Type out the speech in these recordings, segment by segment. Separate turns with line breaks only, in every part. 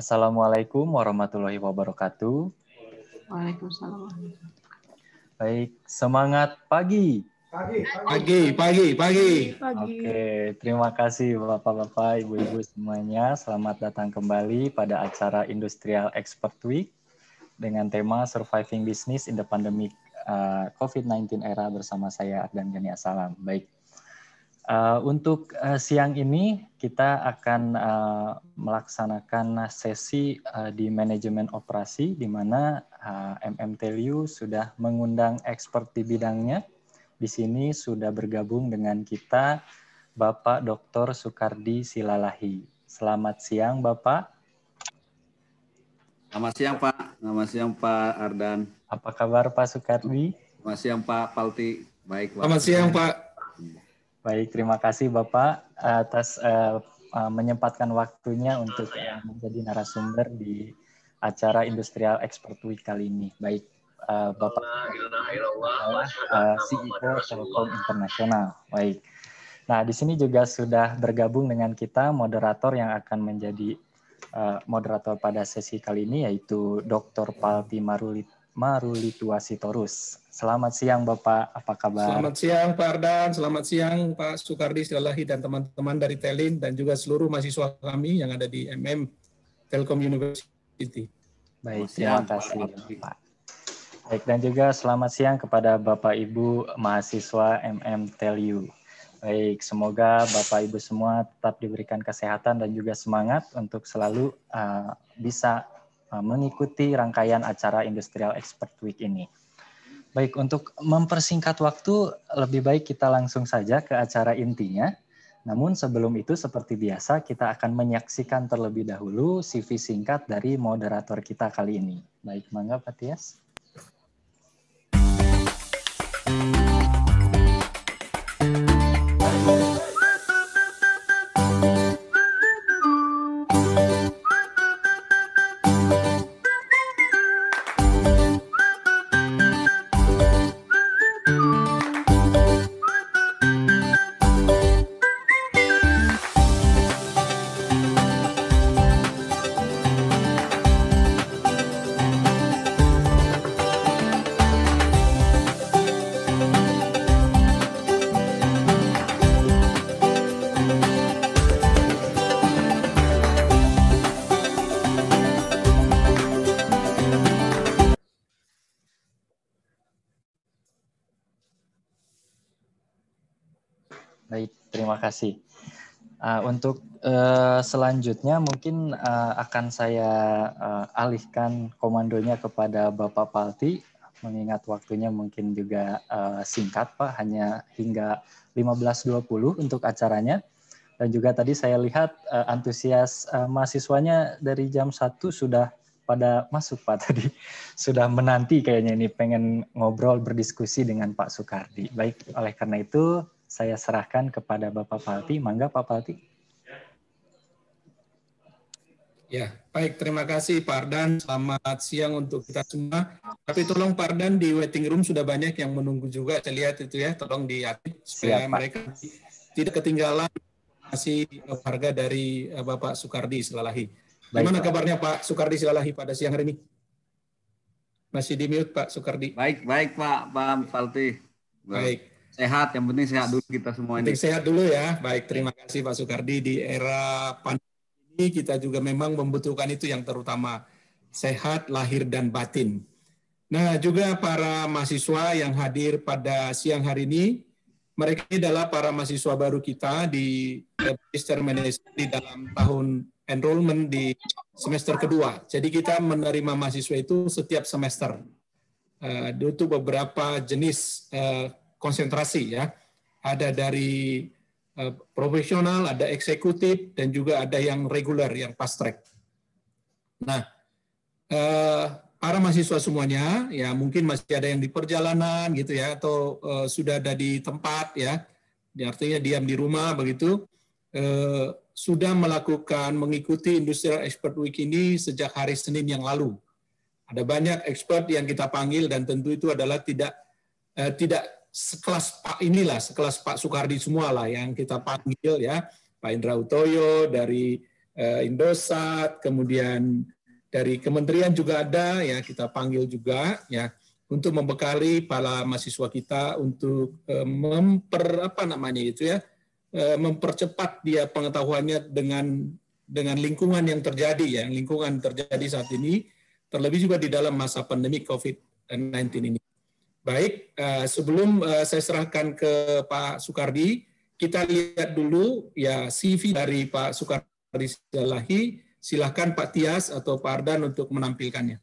Assalamualaikum warahmatullahi wabarakatuh.
Waalaikumsalam.
Baik, semangat pagi. Pagi, pagi, pagi, pagi. pagi. Oke, terima kasih Bapak-bapak, Ibu-ibu semuanya. Selamat datang kembali pada acara Industrial Expert Week dengan tema Surviving Business in the Pandemic uh, COVID-19 Era bersama saya Ardan Gani Assalam. Baik, Uh, untuk uh, siang ini kita akan uh, melaksanakan sesi uh, di manajemen operasi di mana uh, MMT sudah mengundang expert di bidangnya. Di sini sudah bergabung dengan kita Bapak Dr. Sukardi Silalahi. Selamat siang Bapak.
Selamat siang Pak. Selamat siang Pak Ardan. Apa kabar Pak Sukardi? Selamat siang Pak Palti. Baik Pak. Selamat siang Pak. Baik,
terima kasih Bapak atas uh, uh, menyempatkan waktunya untuk uh, menjadi narasumber di acara Industrial Expert Week kali ini. Baik, uh, Bapak uh, CEO Telkom Internasional. Baik. Nah, di sini juga sudah bergabung dengan kita moderator yang akan menjadi uh, moderator pada sesi kali ini yaitu Dr. Palti Marulit Marulitua Sitorus. Selamat siang Bapak, apa kabar? Selamat
siang Pak Ardan, selamat siang Pak Sukardi Silalahi dan teman-teman dari Telin dan juga seluruh mahasiswa kami yang ada di MM Telkom University. Baik, terima kasih
Pak. Baik, dan juga selamat siang kepada Bapak Ibu mahasiswa MM TELU. Baik, semoga Bapak Ibu semua tetap diberikan kesehatan dan juga semangat untuk selalu uh, bisa uh, mengikuti rangkaian acara Industrial Expert Week ini. Baik, untuk mempersingkat waktu, lebih baik kita langsung saja ke acara intinya. Namun sebelum itu, seperti biasa, kita akan menyaksikan terlebih dahulu CV singkat dari moderator kita kali ini. Baik, Mangga Patias. kasih. Uh, untuk uh, selanjutnya mungkin uh, akan saya uh, alihkan komandonya kepada Bapak Palti mengingat waktunya mungkin juga uh, singkat Pak hanya hingga 15.20 untuk acaranya dan juga tadi saya lihat uh, antusias uh, mahasiswanya dari jam 1 sudah pada masuk Pak tadi sudah menanti kayaknya ini pengen ngobrol berdiskusi dengan Pak Sukardi. Baik, oleh karena itu saya serahkan kepada Bapak Palti. Mangga Pak Palti.
Ya, baik. Terima kasih Pak Ardan. Selamat siang untuk kita semua. Tapi tolong Pak Ardan di waiting room sudah banyak yang menunggu juga. Saya lihat itu ya, tolong diatik supaya Siap, mereka tidak ketinggalan masih harga eh, dari eh, Bapak Sukardi Silalahi. Bagaimana kabarnya Pak Sukardi Silalahi pada siang hari ini? Masih di mute Pak Sukardi. Baik, baik Pak, Pak Falti. Baik sehat, yang penting sehat dulu kita semua ini. sehat dulu ya. Baik, terima kasih Pak Soekardi. Di era pandemi ini kita juga memang membutuhkan itu yang terutama sehat lahir dan batin. Nah, juga para mahasiswa yang hadir pada siang hari ini, mereka adalah para mahasiswa baru kita di Magister Management di dalam tahun enrollment di semester kedua. Jadi kita menerima mahasiswa itu setiap semester. Uh, itu beberapa jenis uh, konsentrasi ya. Ada dari uh, profesional, ada eksekutif, dan juga ada yang reguler, yang fast track. Nah, uh, para mahasiswa semuanya, ya mungkin masih ada yang di perjalanan gitu ya, atau uh, sudah ada di tempat ya, artinya diam di rumah begitu, uh, sudah melakukan mengikuti Industrial Expert Week ini sejak hari Senin yang lalu. Ada banyak expert yang kita panggil dan tentu itu adalah tidak eh, tidak sekelas Pak inilah, sekelas Pak Soekardi semua lah yang kita panggil ya, Pak Indra Utoyo dari uh, Indosat, kemudian dari kementerian juga ada ya kita panggil juga ya untuk membekali para mahasiswa kita untuk uh, memper apa namanya itu ya uh, mempercepat dia pengetahuannya dengan dengan lingkungan yang terjadi ya lingkungan terjadi saat ini terlebih juga di dalam masa pandemi COVID-19 ini. Baik, eh, sebelum eh, saya serahkan ke Pak Sukardi, kita lihat dulu ya CV dari Pak Sukardi Jalahi. Silahkan Pak Tias atau Pak Ardan untuk menampilkannya.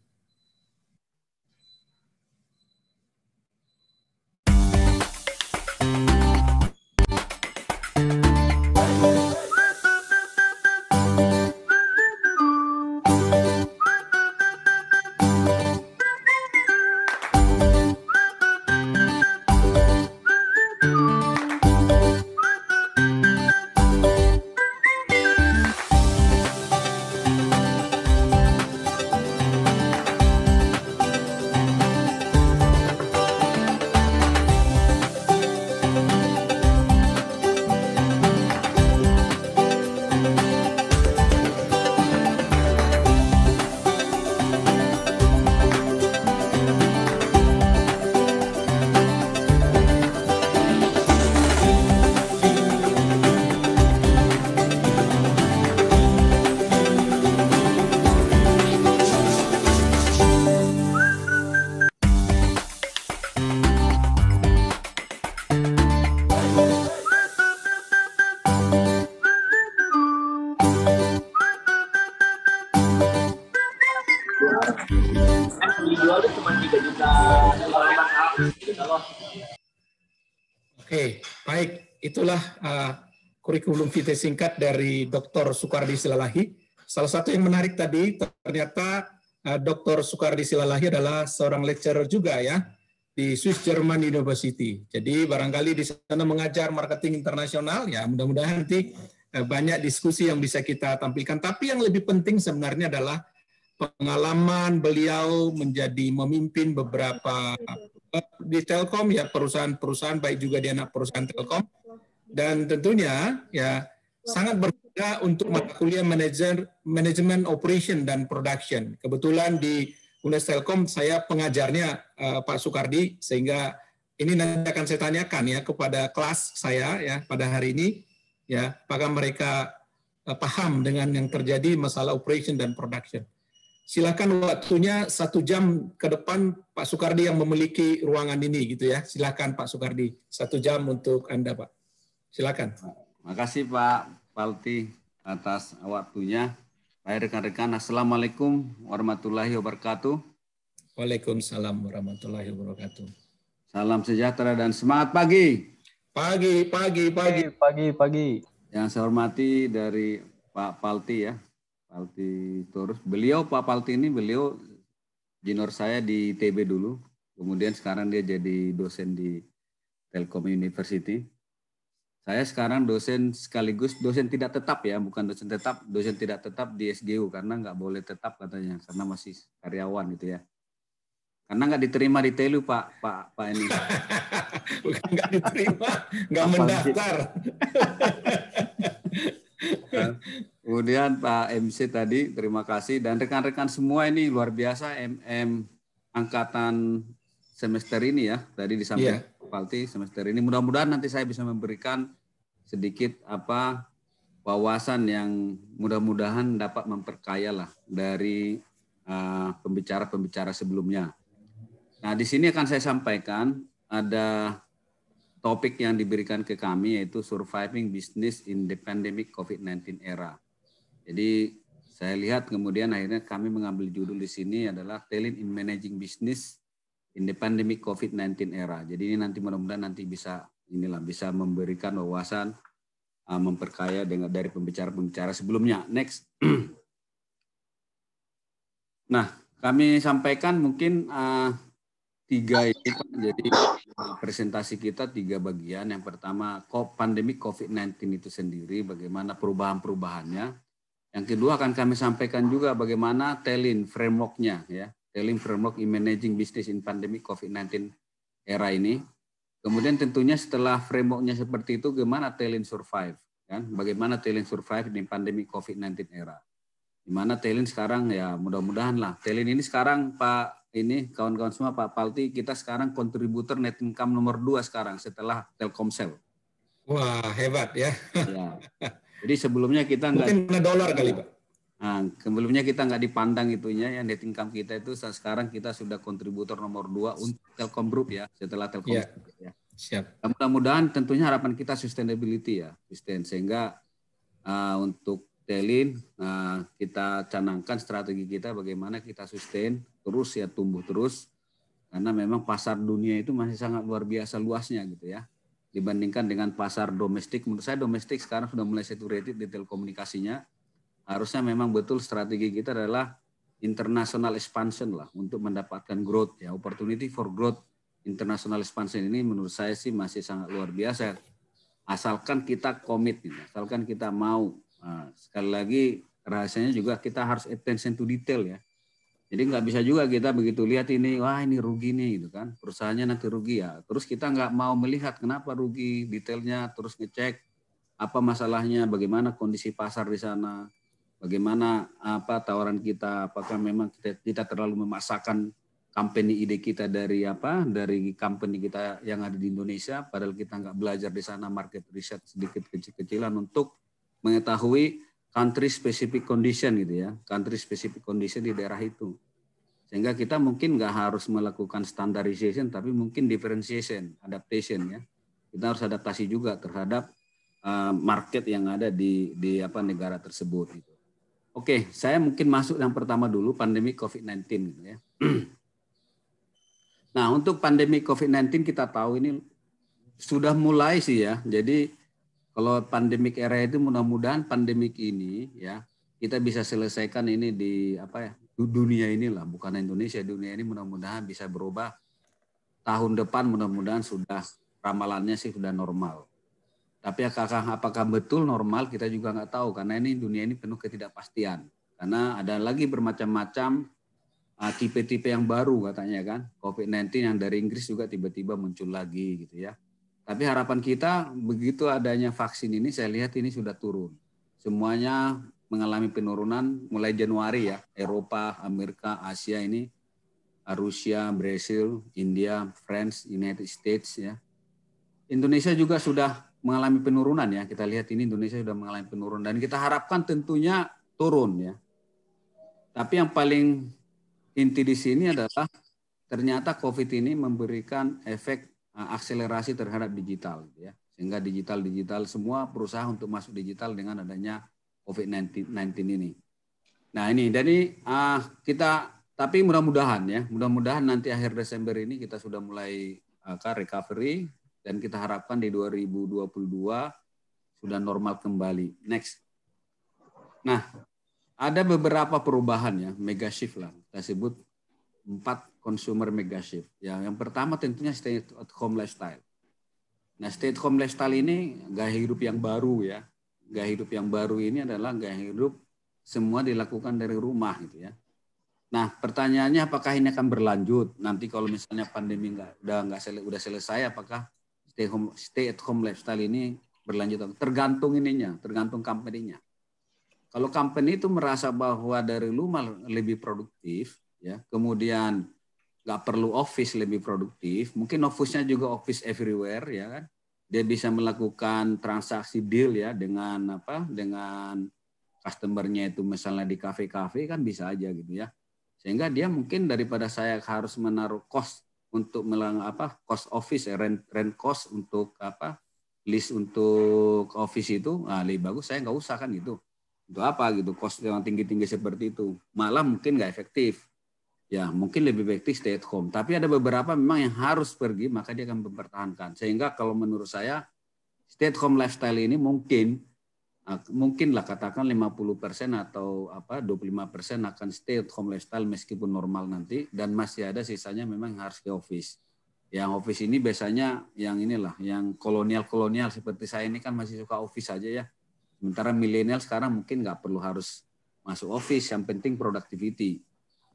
itulah uh, kurikulum vitae singkat dari Dr. Sukardi Silalahi. Salah satu yang menarik tadi ternyata uh, Dr. Sukardi Silalahi adalah seorang lecturer juga ya di Swiss German University. Jadi barangkali di sana mengajar marketing internasional ya mudah-mudahan nanti uh, banyak diskusi yang bisa kita tampilkan. Tapi yang lebih penting sebenarnya adalah pengalaman beliau menjadi memimpin beberapa uh, di Telkom ya perusahaan-perusahaan baik juga di anak perusahaan Telkom dan tentunya ya sangat berbeda untuk mata kuliah manajer manajemen operation dan production. Kebetulan di Unes Telkom saya pengajarnya uh, Pak Sukardi sehingga ini nanti akan saya tanyakan ya kepada kelas saya ya pada hari ini ya apakah mereka uh, paham dengan yang terjadi masalah operation dan production. Silakan waktunya satu jam ke depan Pak Sukardi yang memiliki ruangan ini gitu ya. Silakan Pak Sukardi satu jam untuk anda Pak. Silakan.
Makasih Pak Palti atas waktunya. Baik rekan-rekan, Assalamualaikum warahmatullahi wabarakatuh.
Waalaikumsalam warahmatullahi wabarakatuh.
Salam sejahtera dan semangat pagi. Pagi, pagi, pagi. Eh, pagi, pagi. Yang saya hormati dari Pak Palti ya, Palti Torus. Beliau Pak Palti ini beliau junior saya di TB dulu. Kemudian sekarang dia jadi dosen di Telkom University. Saya sekarang dosen sekaligus dosen tidak tetap ya, bukan dosen tetap, dosen tidak tetap di SGU karena nggak boleh tetap katanya karena masih karyawan gitu ya. Karena nggak diterima di Telu Pak Pak Pak ini. bukan nggak diterima, nggak mendaftar. Kemudian Pak MC tadi terima kasih dan rekan-rekan semua ini luar biasa MM angkatan semester ini ya tadi disampaikan. Yeah fakulti semester ini. Mudah-mudahan nanti saya bisa memberikan sedikit apa wawasan yang mudah-mudahan dapat memperkaya lah dari eh, pembicara-pembicara uh, sebelumnya. Nah, di sini akan saya sampaikan ada topik yang diberikan ke kami yaitu surviving business in the pandemic COVID-19 era. Jadi saya lihat kemudian akhirnya kami mengambil judul di sini adalah talent in managing business in the pandemic COVID-19 era. Jadi ini nanti mudah-mudahan nanti bisa inilah bisa memberikan wawasan uh, memperkaya dengan dari pembicara-pembicara sebelumnya. Next. nah, kami sampaikan mungkin uh, tiga ini Pak. Jadi uh, presentasi kita tiga bagian. Yang pertama pandemi COVID-19 itu sendiri, bagaimana perubahan-perubahannya. Yang kedua akan kami sampaikan juga bagaimana telin frameworknya ya Selling Framework in Managing Business in Pandemic COVID-19 era ini. Kemudian tentunya setelah frameworknya seperti itu, bagaimana Talent survive? Kan? Bagaimana Talent survive di pandemi COVID-19 era? Di mana Telin sekarang ya mudah-mudahan lah. Telin ini sekarang Pak ini kawan-kawan semua Pak Palti kita sekarang kontributor net income nomor dua sekarang setelah Telkomsel.
Wah hebat ya. ya.
Jadi sebelumnya kita mungkin dolar kali oh. Pak. Nah, sebelumnya kita nggak dipandang itunya ya net income kita itu sekarang kita sudah kontributor nomor dua untuk Telkom Group ya setelah Telkom. Yeah. ya. Siap. Nah, mudah-mudahan tentunya harapan kita sustainability ya, sustain sehingga uh, untuk Telin uh, kita canangkan strategi kita bagaimana kita sustain terus ya tumbuh terus karena memang pasar dunia itu masih sangat luar biasa luasnya gitu ya dibandingkan dengan pasar domestik menurut saya domestik sekarang sudah mulai saturated di telekomunikasinya harusnya memang betul strategi kita adalah international expansion lah untuk mendapatkan growth ya opportunity for growth international expansion ini menurut saya sih masih sangat luar biasa asalkan kita komit asalkan kita mau nah, sekali lagi rahasianya juga kita harus attention to detail ya jadi nggak bisa juga kita begitu lihat ini, wah ini rugi nih gitu kan, perusahaannya nanti rugi ya. Terus kita nggak mau melihat kenapa rugi, detailnya, terus ngecek apa masalahnya, bagaimana kondisi pasar di sana bagaimana apa tawaran kita apakah memang kita tidak terlalu memaksakan company ide kita dari apa dari company kita yang ada di Indonesia padahal kita nggak belajar di sana market research sedikit kecil-kecilan untuk mengetahui country specific condition gitu ya country specific condition di daerah itu sehingga kita mungkin nggak harus melakukan standardization, tapi mungkin differentiation adaptation ya kita harus adaptasi juga terhadap eh, market yang ada di di apa negara tersebut gitu Oke, saya mungkin masuk yang pertama dulu pandemi COVID-19 gitu ya. Nah, untuk pandemi COVID-19 kita tahu ini sudah mulai sih ya. Jadi kalau pandemik era itu mudah-mudahan pandemik ini ya kita bisa selesaikan ini di apa ya dunia inilah bukan Indonesia dunia ini mudah-mudahan bisa berubah tahun depan mudah-mudahan sudah ramalannya sih sudah normal tapi apakah apakah betul normal kita juga nggak tahu karena ini dunia ini penuh ketidakpastian. Karena ada lagi bermacam-macam ah, tipe-tipe yang baru katanya kan. COVID-19 yang dari Inggris juga tiba-tiba muncul lagi gitu ya. Tapi harapan kita begitu adanya vaksin ini saya lihat ini sudah turun. Semuanya mengalami penurunan mulai Januari ya. Eropa, Amerika, Asia ini ah, Rusia, Brasil India, France, United States ya. Indonesia juga sudah mengalami penurunan ya. Kita lihat ini Indonesia sudah mengalami penurunan dan kita harapkan tentunya turun ya. Tapi yang paling inti di sini adalah ternyata COVID ini memberikan efek eh, akselerasi terhadap digital gitu ya. Sehingga digital-digital semua berusaha untuk masuk digital dengan adanya COVID-19 ini. Nah, ini jadi uh, kita tapi mudah-mudahan ya, mudah-mudahan nanti akhir Desember ini kita sudah mulai uh, recovery dan kita harapkan di 2022 sudah normal kembali. Next. Nah, ada beberapa perubahan ya, mega shift lah. Kita sebut empat consumer mega shift. Ya, yang pertama tentunya stay at home lifestyle. Nah, stay at home lifestyle ini gaya hidup yang baru ya. Gaya hidup yang baru ini adalah gaya hidup semua dilakukan dari rumah gitu ya. Nah, pertanyaannya apakah ini akan berlanjut nanti kalau misalnya pandemi nggak udah nggak sel, udah selesai, apakah stay home stay at home lifestyle ini berlanjut tergantung ininya tergantung company-nya kalau company itu merasa bahwa dari rumah lebih produktif ya kemudian nggak perlu office lebih produktif mungkin office-nya juga office everywhere ya kan dia bisa melakukan transaksi deal ya dengan apa dengan customernya itu misalnya di kafe-kafe kan bisa aja gitu ya sehingga dia mungkin daripada saya harus menaruh cost untuk melang apa cost office ya, rent rent cost untuk apa list untuk office itu nah, lebih bagus saya nggak usah kan gitu untuk apa gitu cost yang tinggi tinggi seperti itu malah mungkin nggak efektif ya mungkin lebih baik stay at home tapi ada beberapa memang yang harus pergi maka dia akan mempertahankan sehingga kalau menurut saya stay at home lifestyle ini mungkin mungkinlah katakan 50% atau apa 25% akan stay at home lifestyle meskipun normal nanti dan masih ada sisanya memang harus ke office. Yang office ini biasanya yang inilah yang kolonial-kolonial seperti saya ini kan masih suka office aja ya. Sementara milenial sekarang mungkin nggak perlu harus masuk office, yang penting productivity.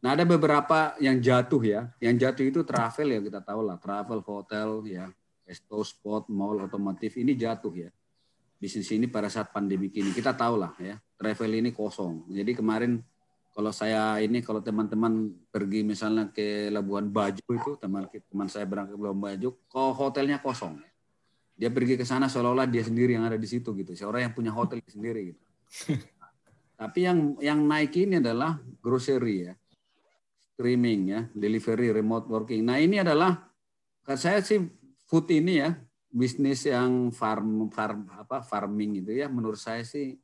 Nah ada beberapa yang jatuh ya, yang jatuh itu travel ya kita tahu lah, travel, hotel ya, resto, spot, mall, otomotif ini jatuh ya bisnis ini pada saat pandemi ini. Kita tahu lah ya, travel ini kosong. Jadi kemarin kalau saya ini kalau teman-teman pergi misalnya ke Labuan Bajo itu teman teman saya berangkat ke Labuan Bajo, ke hotelnya kosong. Dia pergi ke sana seolah-olah dia sendiri yang ada di situ gitu. Seorang yang punya hotel sendiri gitu. Tapi yang yang naik ini adalah grocery ya. Streaming ya, delivery, remote working. Nah, ini adalah saya sih food ini ya bisnis yang farm farm apa farming itu ya menurut saya sih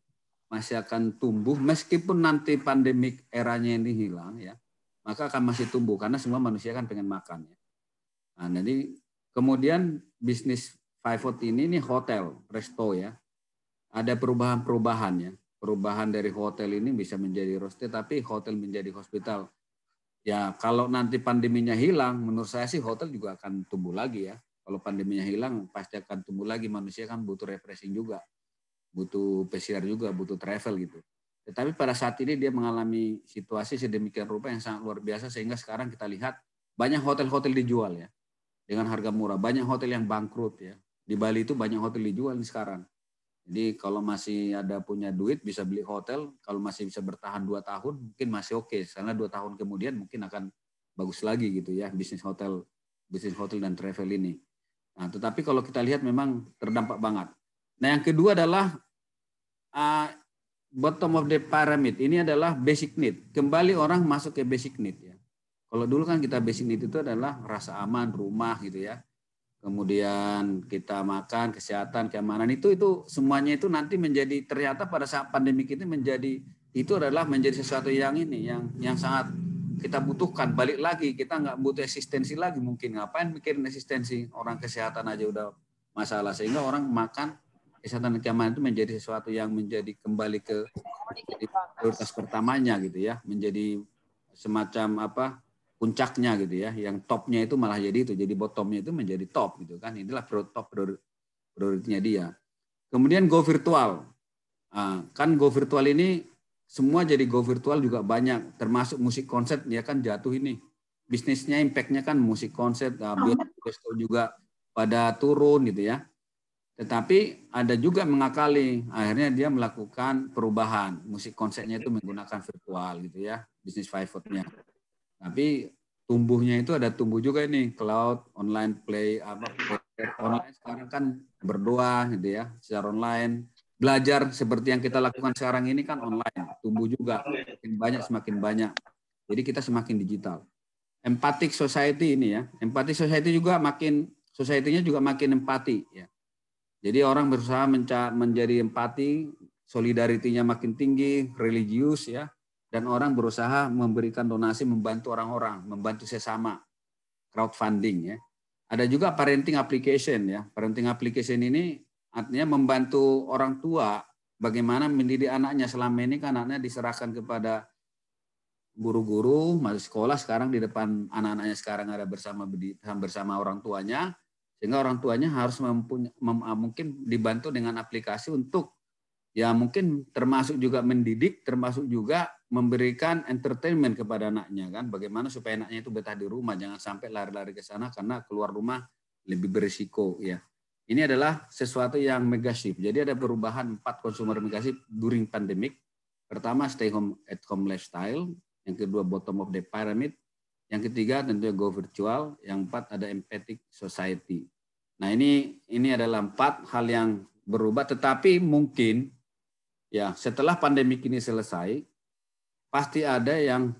masih akan tumbuh meskipun nanti pandemik eranya ini hilang ya maka akan masih tumbuh karena semua manusia kan pengen makan ya. Nah, jadi kemudian bisnis five ini ini hotel, resto ya. Ada perubahan-perubahan ya. Perubahan dari hotel ini bisa menjadi resto tapi hotel menjadi hospital. Ya, kalau nanti pandeminya hilang, menurut saya sih hotel juga akan tumbuh lagi ya kalau pandeminya hilang, pasti akan tumbuh lagi manusia kan butuh refreshing juga, butuh PCR juga, butuh travel gitu. Tetapi pada saat ini dia mengalami situasi sedemikian rupa yang sangat luar biasa sehingga sekarang kita lihat banyak hotel-hotel dijual ya dengan harga murah. Banyak hotel yang bangkrut ya. Di Bali itu banyak hotel dijual nih sekarang. Jadi kalau masih ada punya duit bisa beli hotel, kalau masih bisa bertahan dua tahun mungkin masih oke. Okay. Karena dua tahun kemudian mungkin akan bagus lagi gitu ya bisnis hotel, bisnis hotel dan travel ini. Nah, tetapi kalau kita lihat memang terdampak banget. Nah, yang kedua adalah uh, bottom of the pyramid. Ini adalah basic need. Kembali orang masuk ke basic need ya. Kalau dulu kan kita basic need itu adalah rasa aman, rumah gitu ya. Kemudian kita makan, kesehatan, keamanan itu itu semuanya itu nanti menjadi ternyata pada saat pandemi ini menjadi itu adalah menjadi sesuatu yang ini yang yang sangat kita butuhkan balik lagi kita nggak butuh eksistensi lagi mungkin ngapain mikirin eksistensi orang kesehatan aja udah masalah sehingga orang makan kesehatan dan keamanan itu menjadi sesuatu yang menjadi kembali ke prioritas pertamanya gitu ya menjadi semacam apa puncaknya gitu ya yang topnya itu malah jadi itu jadi bottomnya itu menjadi top gitu kan inilah top prioritasnya dia kemudian go virtual ah, kan go virtual ini semua jadi go virtual juga banyak, termasuk musik konsep ya kan jatuh ini. Bisnisnya impactnya kan musik konser, ah, bioskop juga pada turun gitu ya. Tetapi ada juga mengakali, akhirnya dia melakukan perubahan. Musik konsepnya itu menggunakan virtual gitu ya, bisnis pivotnya Tapi tumbuhnya itu ada tumbuh juga ini, cloud, online play, apa, online sekarang kan berdoa gitu ya, secara online, belajar seperti yang kita lakukan sekarang ini kan online, tumbuh juga semakin banyak semakin banyak. Jadi kita semakin digital. empatik society ini ya, empatik society juga makin society-nya juga makin empati ya. Jadi orang berusaha menjadi empati, solidaritinya makin tinggi, religius ya, dan orang berusaha memberikan donasi, membantu orang-orang, membantu sesama, crowdfunding ya. Ada juga parenting application ya. Parenting application ini Artinya membantu orang tua bagaimana mendidik anaknya selama ini kan anaknya diserahkan kepada guru-guru, masuk sekolah sekarang di depan anak-anaknya sekarang ada bersama bersama orang tuanya sehingga orang tuanya harus mempunyai ah, mungkin dibantu dengan aplikasi untuk ya mungkin termasuk juga mendidik, termasuk juga memberikan entertainment kepada anaknya kan. Bagaimana supaya anaknya itu betah di rumah, jangan sampai lari-lari ke sana karena keluar rumah lebih berisiko ya. Ini adalah sesuatu yang megasif. Jadi ada perubahan empat mega megasif during pandemic. Pertama stay home at home lifestyle, yang kedua bottom of the pyramid, yang ketiga tentunya go virtual, yang empat ada empathic society. Nah ini ini adalah empat hal yang berubah, tetapi mungkin ya setelah pandemi ini selesai, pasti ada yang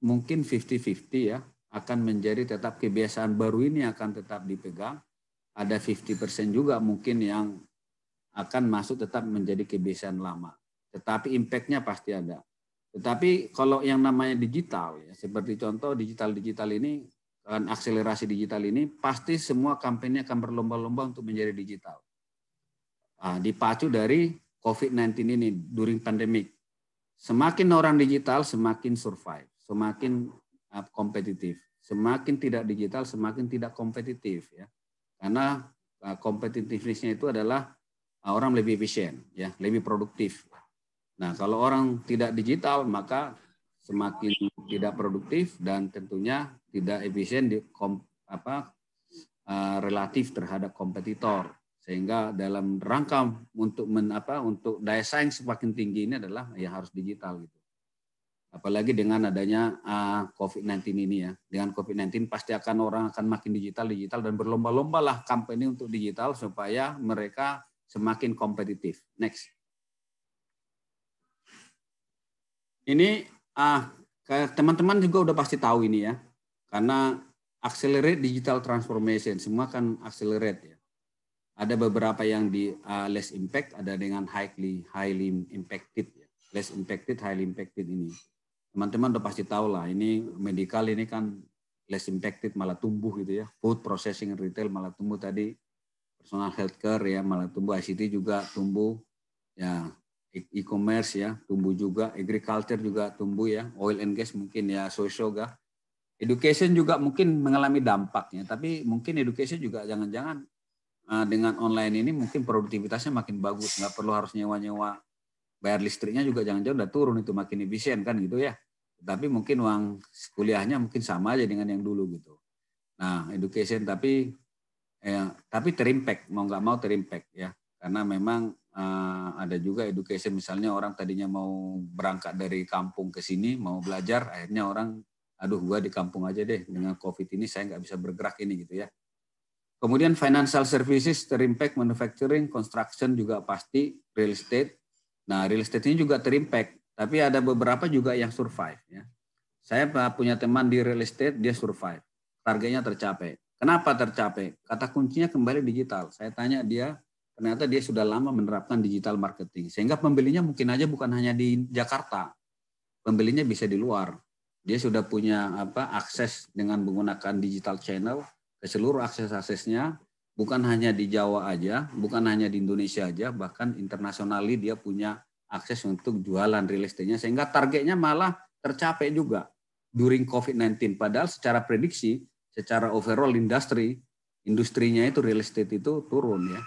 mungkin 50-50 ya akan menjadi tetap kebiasaan baru ini akan tetap dipegang ada 50% juga mungkin yang akan masuk tetap menjadi kebiasaan lama. Tetapi impact-nya pasti ada. Tetapi kalau yang namanya digital, ya, seperti contoh digital-digital ini, dan akselerasi digital ini, pasti semua kampanye akan berlomba-lomba untuk menjadi digital. Nah, dipacu dari COVID-19 ini, during pandemic. Semakin orang digital, semakin survive, semakin ah, kompetitif. Semakin tidak digital, semakin tidak kompetitif. ya karena kompetitifnya uh, itu adalah uh, orang lebih efisien, ya, lebih produktif. Nah, kalau orang tidak digital maka semakin tidak produktif dan tentunya tidak efisien di kom, apa uh, relatif terhadap kompetitor. Sehingga dalam rangka untuk men, apa untuk daya saing semakin tinggi ini adalah yang harus digital gitu apalagi dengan adanya uh, ah, COVID-19 ini ya. Dengan COVID-19 pasti akan orang akan makin digital-digital dan berlomba-lomba lah kampanye untuk digital supaya mereka semakin kompetitif. Next. Ini ah uh, teman-teman juga udah pasti tahu ini ya. Karena accelerate digital transformation, semua kan accelerate ya. Ada beberapa yang di uh, less impact, ada dengan highly highly impacted ya. Less impacted, highly impacted ini teman-teman udah pasti tahu lah ini medical ini kan less impacted malah tumbuh gitu ya food processing retail malah tumbuh tadi personal healthcare ya malah tumbuh ICT juga tumbuh ya e- e-commerce ya tumbuh juga agriculture juga tumbuh ya oil and gas mungkin ya social ga education juga mungkin mengalami dampaknya tapi mungkin education juga jangan-jangan eh, dengan online ini mungkin produktivitasnya makin bagus nggak perlu harus nyewa-nyewa bayar listriknya juga jangan-jangan udah turun itu makin efisien kan gitu ya tapi mungkin uang kuliahnya mungkin sama aja dengan yang dulu gitu. Nah, education tapi ya, tapi terimpact mau nggak mau terimpact ya. Karena memang uh, ada juga education misalnya orang tadinya mau berangkat dari kampung ke sini mau belajar akhirnya orang aduh gua di kampung aja deh dengan covid ini saya nggak bisa bergerak ini gitu ya. Kemudian financial services terimpact, manufacturing, construction juga pasti, real estate. Nah, real estate ini juga terimpact tapi ada beberapa juga yang survive. Ya. Saya punya teman di real estate, dia survive. Targetnya tercapai. Kenapa tercapai? Kata kuncinya kembali digital. Saya tanya dia, ternyata dia sudah lama menerapkan digital marketing. Sehingga pembelinya mungkin aja bukan hanya di Jakarta. Pembelinya bisa di luar. Dia sudah punya apa akses dengan menggunakan digital channel ke seluruh akses-aksesnya, bukan hanya di Jawa aja, bukan hanya di Indonesia aja, bahkan internasional dia punya akses untuk jualan real estate-nya sehingga targetnya malah tercapai juga during COVID-19. Padahal secara prediksi, secara overall industri, industrinya itu real estate itu turun ya.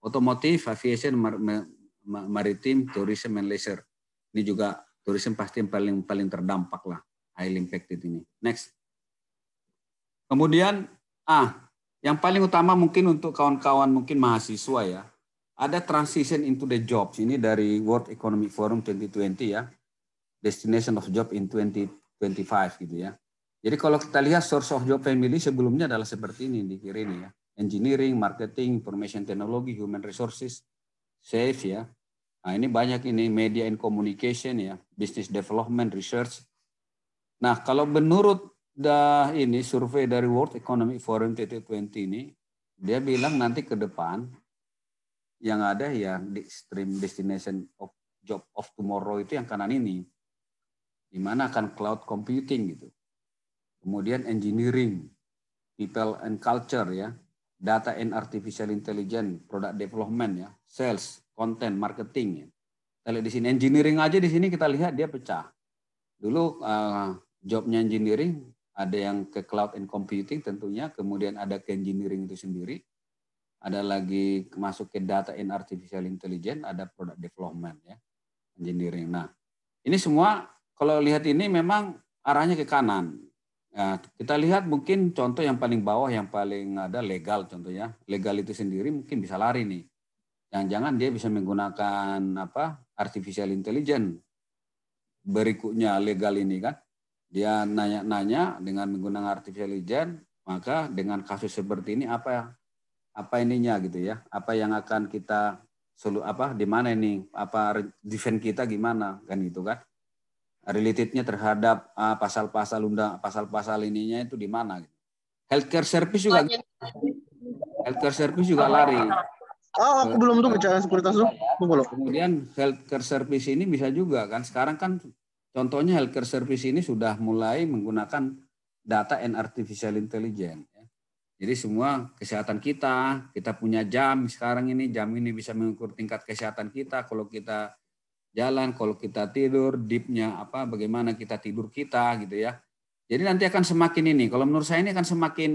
Otomotif, aviation, mar mar maritim, tourism, and leisure. Ini juga tourism pasti yang paling paling terdampak lah high impacted ini. Next. Kemudian ah yang paling utama mungkin untuk kawan-kawan mungkin mahasiswa ya ada transition into the jobs. Ini dari World Economic Forum 2020 ya. Destination of job in 2025 gitu ya. Jadi kalau kita lihat source of job family sebelumnya adalah seperti ini di kiri ini ya. Engineering, marketing, information technology, human resources, safe ya. Nah, ini banyak ini media and communication ya, business development, research. Nah, kalau menurut dah ini survei dari World Economic Forum 2020 ini, dia bilang nanti ke depan yang ada ya di stream destination of job of tomorrow itu yang kanan ini di mana akan cloud computing gitu kemudian engineering people and culture ya data and artificial intelligence product development ya sales content marketing ya. kita di sini engineering aja di sini kita lihat dia pecah dulu uh, jobnya engineering ada yang ke cloud and computing tentunya kemudian ada ke engineering itu sendiri ada lagi masuk ke data in artificial intelligence, ada product development ya, engineering. Nah, ini semua kalau lihat ini memang arahnya ke kanan. Nah, kita lihat mungkin contoh yang paling bawah yang paling ada legal contohnya. Legal itu sendiri mungkin bisa lari nih. Jangan-jangan dia bisa menggunakan apa? artificial intelligence. Berikutnya legal ini kan dia nanya-nanya dengan menggunakan artificial intelligence, maka dengan kasus seperti ini apa apa ininya gitu ya apa yang akan kita solu apa di mana ini apa defense kita gimana kan gitu kan relatednya terhadap uh, pasal-pasal undang pasal-pasal ininya itu di mana gitu. healthcare service juga gitu. healthcare service juga lari oh, aku belum tuh bicara sekuritas tuh. Kemudian healthcare service ini bisa juga kan. Sekarang kan contohnya healthcare service ini sudah mulai menggunakan data and artificial intelligence. Jadi semua kesehatan kita, kita punya jam sekarang ini, jam ini bisa mengukur tingkat kesehatan kita. Kalau kita jalan, kalau kita tidur, deepnya apa, bagaimana kita tidur kita gitu ya. Jadi nanti akan semakin ini. Kalau menurut saya ini akan semakin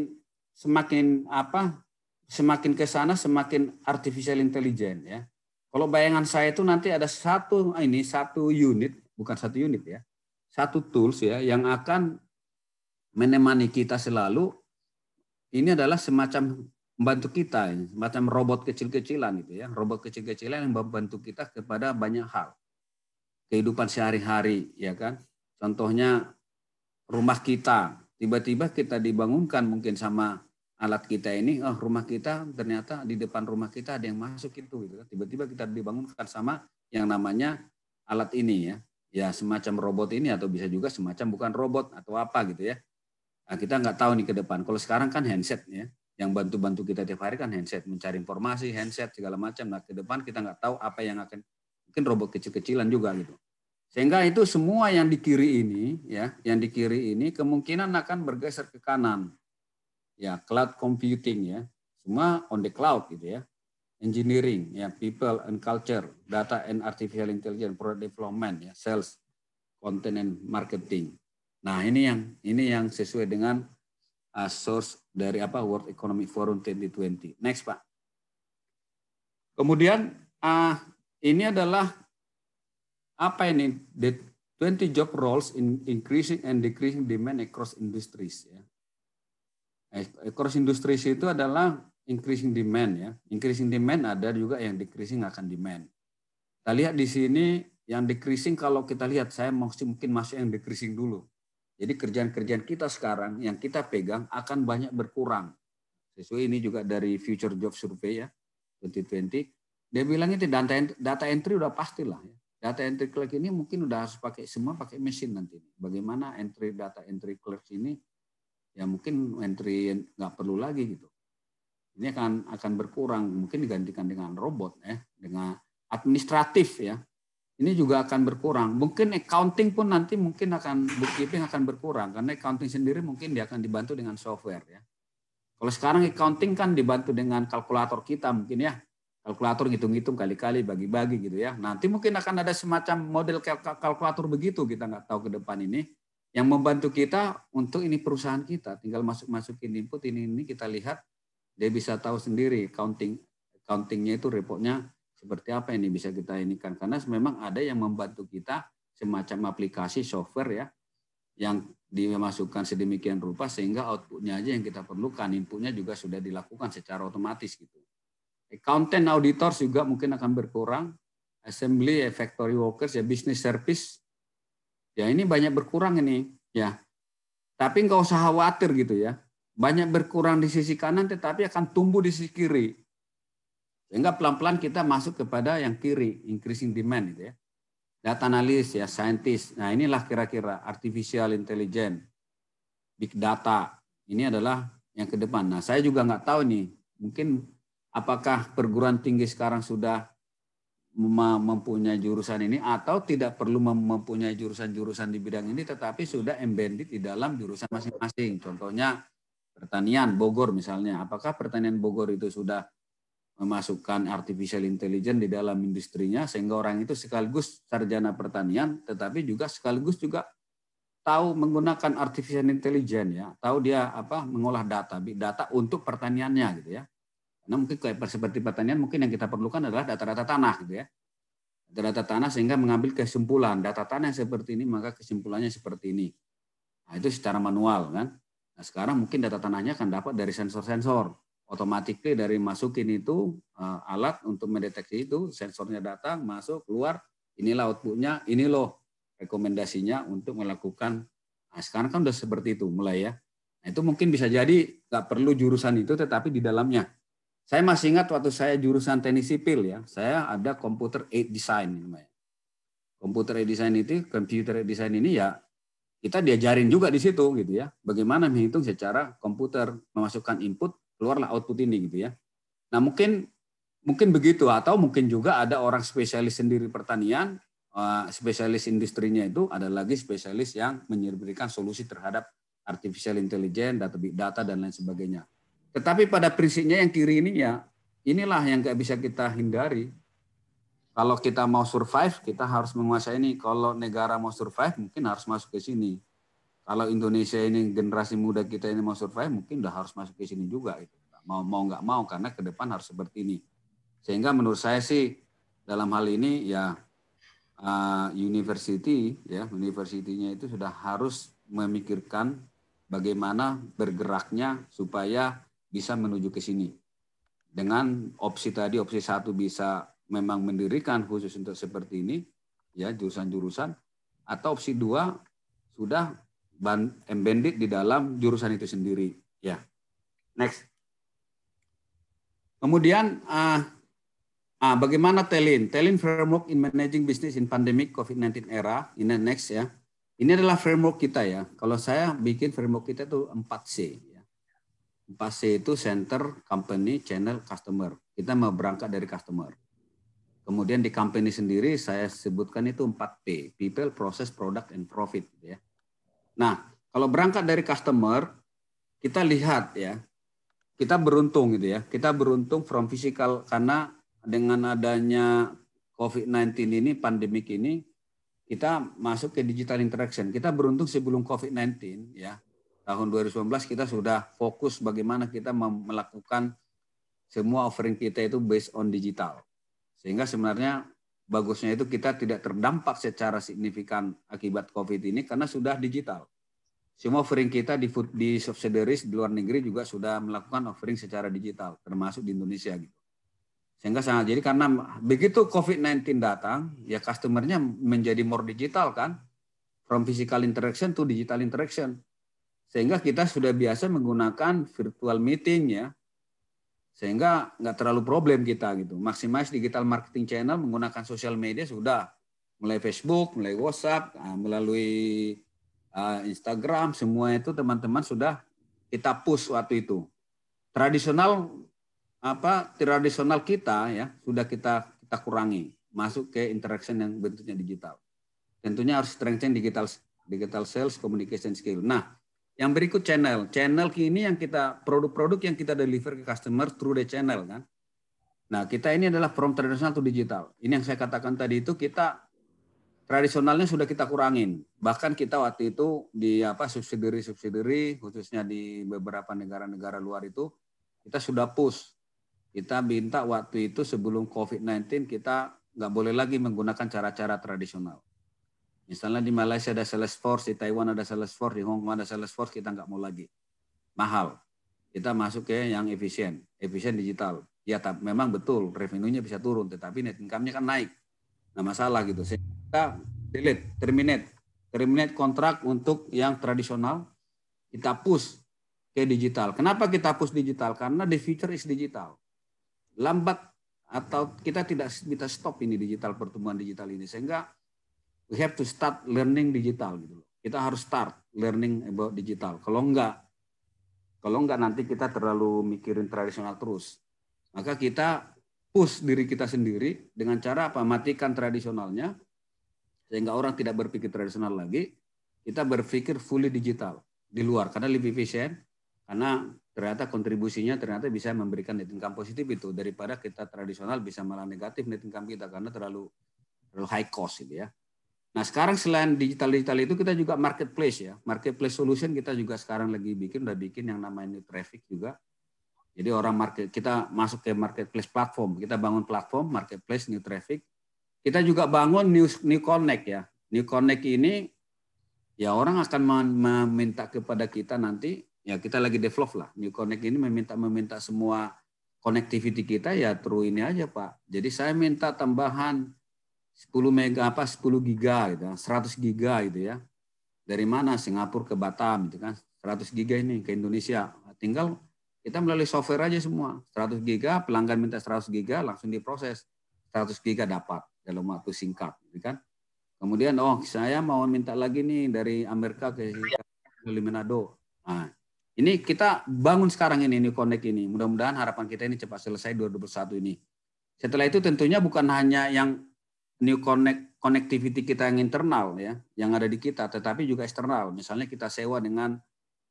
semakin apa? Semakin ke sana semakin artificial intelligence ya. Kalau bayangan saya itu nanti ada satu ah, ini satu unit, bukan satu unit ya. Satu tools ya yang akan menemani kita selalu ini adalah semacam membantu kita, semacam robot kecil-kecilan gitu ya, robot kecil-kecilan yang membantu kita kepada banyak hal, kehidupan sehari-hari, ya kan. Contohnya rumah kita, tiba-tiba kita dibangunkan mungkin sama alat kita ini, oh rumah kita ternyata di depan rumah kita ada yang masuk itu, gitu kan. Tiba-tiba kita dibangunkan sama yang namanya alat ini ya, ya semacam robot ini atau bisa juga semacam bukan robot atau apa gitu ya. Nah, kita nggak tahu nih ke depan. Kalau sekarang kan handset ya, yang bantu-bantu kita tiap hari kan handset, mencari informasi, handset segala macam. Nah, ke depan kita nggak tahu apa yang akan mungkin robot kecil-kecilan juga gitu. Sehingga itu semua yang di kiri ini ya, yang di kiri ini kemungkinan akan bergeser ke kanan. Ya, cloud computing ya. Semua on the cloud gitu ya. Engineering ya, people and culture, data and artificial intelligence, product development ya, sales, content and marketing Nah, ini yang ini yang sesuai dengan uh, source dari apa World Economic Forum 2020. Next, Pak. Kemudian uh, ini adalah apa ini the 20 job roles in increasing and decreasing demand across industries ya. Eh, across industries itu adalah increasing demand ya. Increasing demand ada juga yang decreasing akan demand. Kita lihat di sini yang decreasing kalau kita lihat saya mungkin masih yang decreasing dulu jadi kerjaan-kerjaan kita sekarang yang kita pegang akan banyak berkurang. Sesuai ini juga dari Future Job Survey ya 2020. Dia bilang itu data entry, data entry udah pastilah ya. Data entry clerk ini mungkin udah harus pakai semua pakai mesin nanti. Bagaimana entry data entry clerk ini ya mungkin entry nggak perlu lagi gitu. Ini akan akan berkurang mungkin digantikan dengan robot ya dengan administratif ya ini juga akan berkurang. Mungkin accounting pun nanti mungkin akan bookkeeping akan berkurang karena accounting sendiri mungkin dia akan dibantu dengan software ya. Kalau sekarang accounting kan dibantu dengan kalkulator kita mungkin ya. Kalkulator hitung-hitung kali-kali bagi-bagi gitu ya. Nanti mungkin akan ada semacam model kalkulator begitu kita nggak tahu ke depan ini yang membantu kita untuk ini perusahaan kita tinggal masuk-masukin input ini ini kita lihat dia bisa tahu sendiri accounting accountingnya itu reportnya seperti apa ini bisa kita ini kan karena memang ada yang membantu kita semacam aplikasi software ya yang dimasukkan sedemikian rupa sehingga outputnya aja yang kita perlukan inputnya juga sudah dilakukan secara otomatis gitu accountant auditors juga mungkin akan berkurang assembly factory workers ya business service ya ini banyak berkurang ini ya tapi nggak usah khawatir gitu ya banyak berkurang di sisi kanan tetapi akan tumbuh di sisi kiri sehingga pelan-pelan kita masuk kepada yang kiri, increasing demand itu ya. Data analis ya, scientist. Nah, inilah kira-kira artificial intelligence, big data. Ini adalah yang ke depan. Nah, saya juga nggak tahu nih, mungkin apakah perguruan tinggi sekarang sudah mempunyai jurusan ini atau tidak perlu mempunyai jurusan-jurusan di bidang ini tetapi sudah embedded di dalam jurusan masing-masing. Contohnya pertanian Bogor misalnya. Apakah pertanian Bogor itu sudah memasukkan artificial intelligence di dalam industrinya sehingga orang itu sekaligus sarjana pertanian tetapi juga sekaligus juga tahu menggunakan artificial intelligence ya, tahu dia apa mengolah data, data untuk pertaniannya gitu ya. Karena mungkin kayak seperti pertanian mungkin yang kita perlukan adalah data-data tanah gitu ya. Data-data tanah sehingga mengambil kesimpulan data tanah yang seperti ini maka kesimpulannya seperti ini. Nah, itu secara manual kan. Nah, sekarang mungkin data tanahnya akan dapat dari sensor-sensor otomatis dari masukin itu eh, alat untuk mendeteksi itu sensornya datang masuk keluar inilah outputnya ini loh rekomendasinya untuk melakukan nah, sekarang kan udah seperti itu mulai ya nah, itu mungkin bisa jadi nggak perlu jurusan itu tetapi di dalamnya saya masih ingat waktu saya jurusan teknik sipil ya saya ada komputer aid design namanya komputer aid design itu komputer aid design ini ya kita diajarin juga di situ gitu ya bagaimana menghitung secara komputer memasukkan input keluarlah output ini gitu ya. Nah mungkin mungkin begitu atau mungkin juga ada orang spesialis sendiri pertanian, eh, spesialis industrinya itu ada lagi spesialis yang menyediakan solusi terhadap artificial intelligence, data big data dan lain sebagainya. Tetapi pada prinsipnya yang kiri ini ya inilah yang nggak bisa kita hindari. Kalau kita mau survive, kita harus menguasai ini. Kalau negara mau survive, mungkin harus masuk ke sini kalau Indonesia ini generasi muda kita ini mau survive mungkin udah harus masuk ke sini juga itu mau mau nggak mau karena ke depan harus seperti ini sehingga menurut saya sih dalam hal ini ya eh, university ya universitinya itu sudah harus memikirkan bagaimana bergeraknya supaya bisa menuju ke sini dengan opsi tadi opsi satu bisa memang mendirikan khusus untuk seperti ini ya jurusan-jurusan atau opsi dua sudah embedded eh, di dalam jurusan itu sendiri. Ya, next. Kemudian uh, uh, bagaimana Telin? Telin framework in managing business in pandemic COVID-19 era. Ini next ya. Ini adalah framework kita ya. Kalau saya bikin framework kita itu 4C. Ya. 4C itu center, company, channel, customer. Kita mau berangkat dari customer. Kemudian di company sendiri saya sebutkan itu 4P, people, process, product, and profit. Gitu ya. Nah, kalau berangkat dari customer, kita lihat ya, kita beruntung gitu ya. Kita beruntung from physical karena dengan adanya COVID-19 ini, pandemik ini, kita masuk ke digital interaction. Kita beruntung sebelum COVID-19 ya. Tahun 2019 kita sudah fokus bagaimana kita melakukan semua offering kita itu based on digital. Sehingga sebenarnya bagusnya itu kita tidak terdampak secara signifikan akibat COVID ini karena sudah digital. Semua offering kita di, food, di subsidiaries di luar negeri juga sudah melakukan offering secara digital, termasuk di Indonesia gitu. Sehingga sangat jadi karena begitu COVID-19 datang, ya customernya menjadi more digital kan, from physical interaction to digital interaction. Sehingga kita sudah biasa menggunakan virtual meeting ya, sehingga nggak terlalu problem kita gitu. Maximize digital marketing channel menggunakan sosial media sudah mulai Facebook, mulai WhatsApp, ah, melalui ah, Instagram, semua itu teman-teman sudah kita push waktu itu. Tradisional apa tradisional kita ya sudah kita kita kurangi masuk ke interaction yang bentuknya digital. Tentunya harus strengthen digital digital sales communication skill. Nah, yang berikut channel. Channel ini yang kita produk-produk yang kita deliver ke customer through the channel kan. Nah, kita ini adalah from tradisional to digital. Ini yang saya katakan tadi itu kita tradisionalnya sudah kita kurangin. Bahkan kita waktu itu di apa subsidiary-subsidiary khususnya di beberapa negara-negara luar itu kita sudah push. Kita minta waktu itu sebelum COVID-19 kita nggak boleh lagi menggunakan cara-cara tradisional. Misalnya di Malaysia ada Salesforce, di Taiwan ada Salesforce, di Hong Kong ada Salesforce, kita nggak mau lagi. Mahal. Kita masuk ke yang efisien, efisien digital. Ya, tapi memang betul revenue-nya bisa turun, tetapi net income-nya kan naik. Nah, masalah gitu. Kita delete, terminate. Terminate kontrak untuk yang tradisional, kita push ke digital. Kenapa kita push digital? Karena the future is digital. Lambat atau kita tidak bisa stop ini digital pertumbuhan digital ini sehingga we have to start learning digital gitu loh. Kita harus start learning about digital. Kalau enggak kalau enggak nanti kita terlalu mikirin tradisional terus. Maka kita push diri kita sendiri dengan cara apa? Matikan tradisionalnya sehingga orang tidak berpikir tradisional lagi. Kita berpikir fully digital di luar karena lebih efisien karena ternyata kontribusinya ternyata bisa memberikan net income positif itu daripada kita tradisional bisa malah negatif net income kita karena terlalu terlalu high cost gitu ya. Nah sekarang selain digital-digital itu kita juga marketplace ya. Marketplace solution kita juga sekarang lagi bikin, udah bikin yang namanya new traffic juga. Jadi orang market kita masuk ke marketplace platform, kita bangun platform marketplace new traffic. Kita juga bangun new new connect ya. New connect ini ya orang akan meminta kepada kita nanti ya kita lagi develop lah. New connect ini meminta meminta semua connectivity kita ya through ini aja Pak. Jadi saya minta tambahan 10 mega apa 10 giga gitu, 100 kan, giga gitu ya. Dari mana Singapura ke Batam gitu kan. 100 giga ini ke Indonesia. Tinggal kita melalui software aja semua. 100 giga, pelanggan minta 100 giga, langsung diproses. 100 giga dapat dalam waktu singkat, gitu kan? Kemudian, oh saya mau minta lagi nih dari Amerika ke Manado. Nah, ini kita bangun sekarang ini, ini connect ini. Mudah-mudahan harapan kita ini cepat selesai 2021 ini. Setelah itu tentunya bukan hanya yang new connect connectivity kita yang internal ya, yang ada di kita, tetapi juga eksternal. Misalnya kita sewa dengan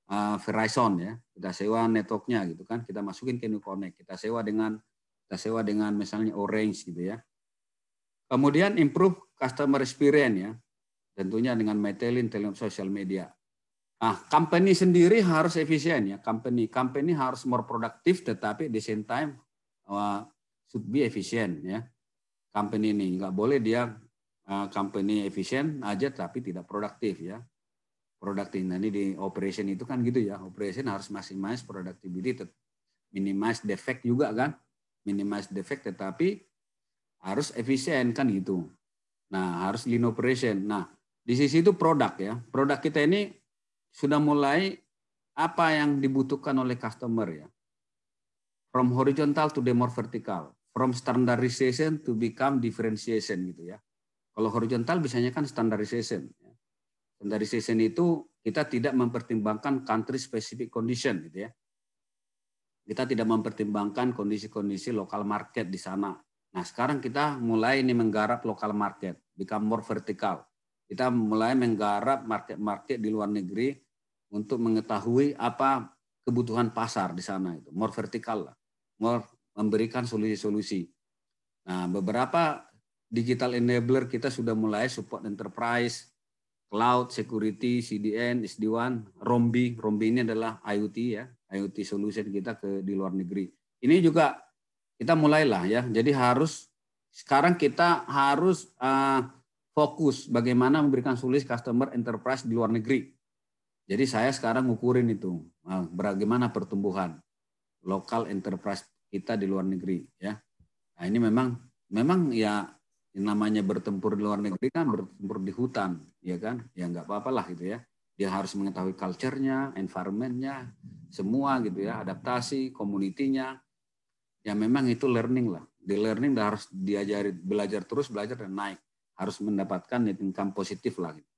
uh, Verizon ya, kita sewa networknya gitu kan, kita masukin ke new connect, kita sewa dengan kita sewa dengan misalnya Orange gitu ya. Kemudian improve customer experience ya, tentunya dengan Metelin, telekom social media. Nah, company sendiri harus efisien ya, company company harus more produktif tetapi at the same time uh, should be efisien ya company ini. Nggak boleh dia uh, company efisien aja tapi tidak produktif ya. Produktif. Nah ini di operation itu kan gitu ya. Operation harus maximize productivity, minimize defect juga kan. Minimize defect tetapi harus efisien kan gitu. Nah harus lean operation. Nah di sisi itu produk ya. Produk kita ini sudah mulai apa yang dibutuhkan oleh customer ya. From horizontal to the more vertical from standardization to become differentiation gitu ya. Kalau horizontal biasanya kan standardization. Ya. Standardization itu kita tidak mempertimbangkan country specific condition gitu ya. Kita tidak mempertimbangkan kondisi-kondisi lokal market di sana. Nah, sekarang kita mulai ini menggarap lokal market, become more vertical. Kita mulai menggarap market-market di luar negeri untuk mengetahui apa kebutuhan pasar di sana itu, more vertical lah, more memberikan solusi-solusi. Nah, beberapa digital enabler kita sudah mulai support enterprise, cloud, security, CDN, SD1, Rombi. Rombi ini adalah IoT ya, IoT solution kita ke di luar negeri. Ini juga kita mulailah ya. Jadi harus sekarang kita harus uh, fokus bagaimana memberikan solusi customer enterprise di luar negeri. Jadi saya sekarang ngukurin itu, eh, bagaimana pertumbuhan lokal enterprise kita di luar negeri ya. Nah, ini memang memang ya namanya bertempur di luar negeri kan bertempur di hutan, ya kan? Ya nggak apa-apalah gitu ya. Dia harus mengetahui culture-nya, environment-nya, semua gitu ya, adaptasi, community-nya. Ya memang itu learning lah. Di learning harus diajari belajar terus, belajar dan naik. Harus mendapatkan net income positif lagi gitu.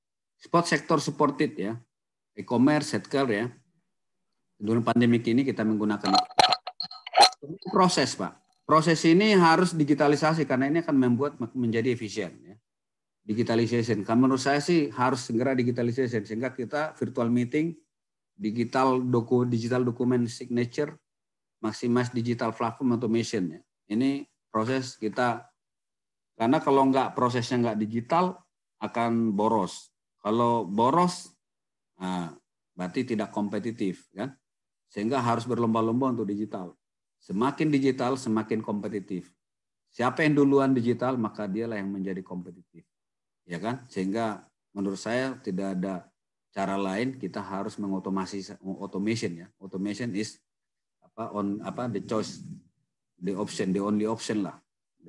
Spot sektor supported ya. E-commerce, healthcare ya. Sebelum pandemi ini kita menggunakan proses pak proses ini harus digitalisasi karena ini akan membuat menjadi efisien ya. digitalization kalau menurut saya sih harus segera digitalisasi sehingga kita virtual meeting digital doku digital dokumen signature maksimas digital platform automation ya. ini proses kita karena kalau nggak prosesnya nggak digital akan boros kalau boros nah, berarti tidak kompetitif kan sehingga harus berlomba-lomba untuk digital Semakin digital, semakin kompetitif. Siapa yang duluan digital, maka dialah yang menjadi kompetitif. Ya kan? Sehingga menurut saya tidak ada cara lain kita harus mengotomasi automation ya. Automation is apa on apa the choice the option the only option lah.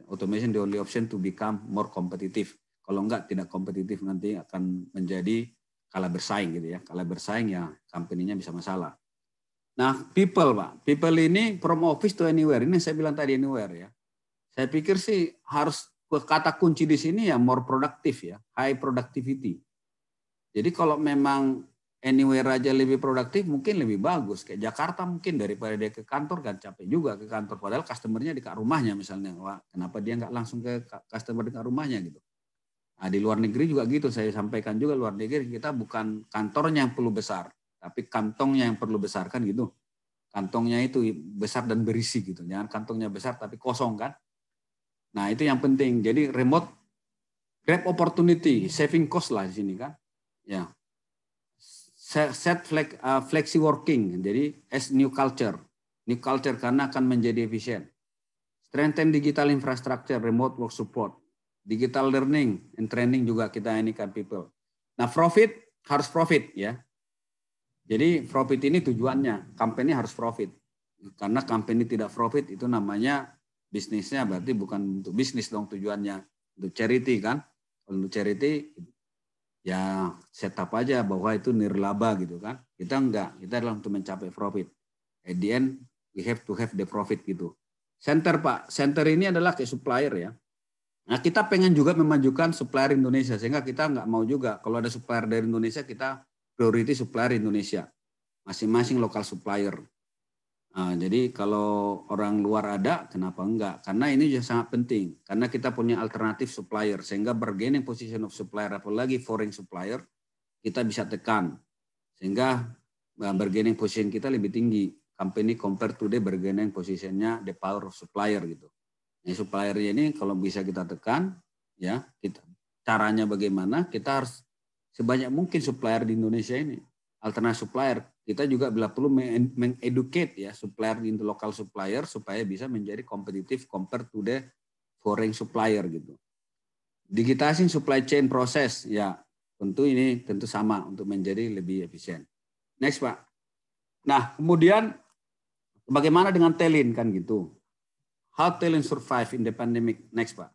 Automation the only option to become more competitive. Kalau enggak tidak kompetitif nanti akan menjadi kalah bersaing gitu ya. Kalah bersaing ya company-nya bisa masalah. Nah, people, Pak. People ini from office to anywhere. Ini saya bilang tadi anywhere ya. Saya pikir sih harus kata kunci di sini ya more produktif ya, high productivity. Jadi kalau memang anywhere aja lebih produktif mungkin lebih bagus. Kayak Jakarta mungkin daripada dia ke kantor kan capek juga ke kantor. Padahal customernya di rumahnya misalnya. Wah, kenapa dia nggak langsung ke customer di rumahnya gitu. Nah, di luar negeri juga gitu. Saya sampaikan juga luar negeri kita bukan kantornya yang perlu besar tapi kantongnya yang perlu besarkan gitu. Kantongnya itu besar dan berisi gitu. Jangan kantongnya besar tapi kosong kan. Nah itu yang penting. Jadi remote grab opportunity, saving cost lah di sini kan. Ya. Set flex, uh, flexi working. Jadi as new culture. New culture karena akan menjadi efisien. Strengthen digital infrastructure, remote work support. Digital learning and training juga kita ini kan people. Nah profit harus profit ya. Jadi profit ini tujuannya, company harus profit. Karena company tidak profit itu namanya bisnisnya berarti bukan untuk bisnis dong tujuannya, untuk charity kan. Kalau untuk charity ya setup aja bahwa itu nirlaba gitu kan. Kita enggak, kita adalah untuk mencapai profit. At the end, we have to have the profit gitu. Center Pak, center ini adalah ke supplier ya. Nah kita pengen juga memajukan supplier Indonesia sehingga kita nggak mau juga kalau ada supplier dari Indonesia kita priority supplier Indonesia, masing-masing lokal supplier. Nah, jadi kalau orang luar ada, kenapa enggak? Karena ini juga sangat penting. Karena kita punya alternatif supplier, sehingga bargaining position of supplier, apalagi foreign supplier, kita bisa tekan. Sehingga ah, bargaining position kita lebih tinggi. Company compared to the bargaining positionnya the power of supplier gitu. Nah, suppliernya ini kalau bisa kita tekan, ya kita, caranya bagaimana? Kita harus sebanyak mungkin supplier di Indonesia ini alternatif supplier kita juga bila perlu mengeducate ya supplier di lokal supplier supaya bisa menjadi kompetitif compared to the foreign supplier gitu. Digitasi supply chain proses ya tentu ini tentu sama untuk menjadi lebih efisien. Next Pak. Nah kemudian bagaimana dengan telin kan gitu. How telin survive in the pandemic? Next Pak.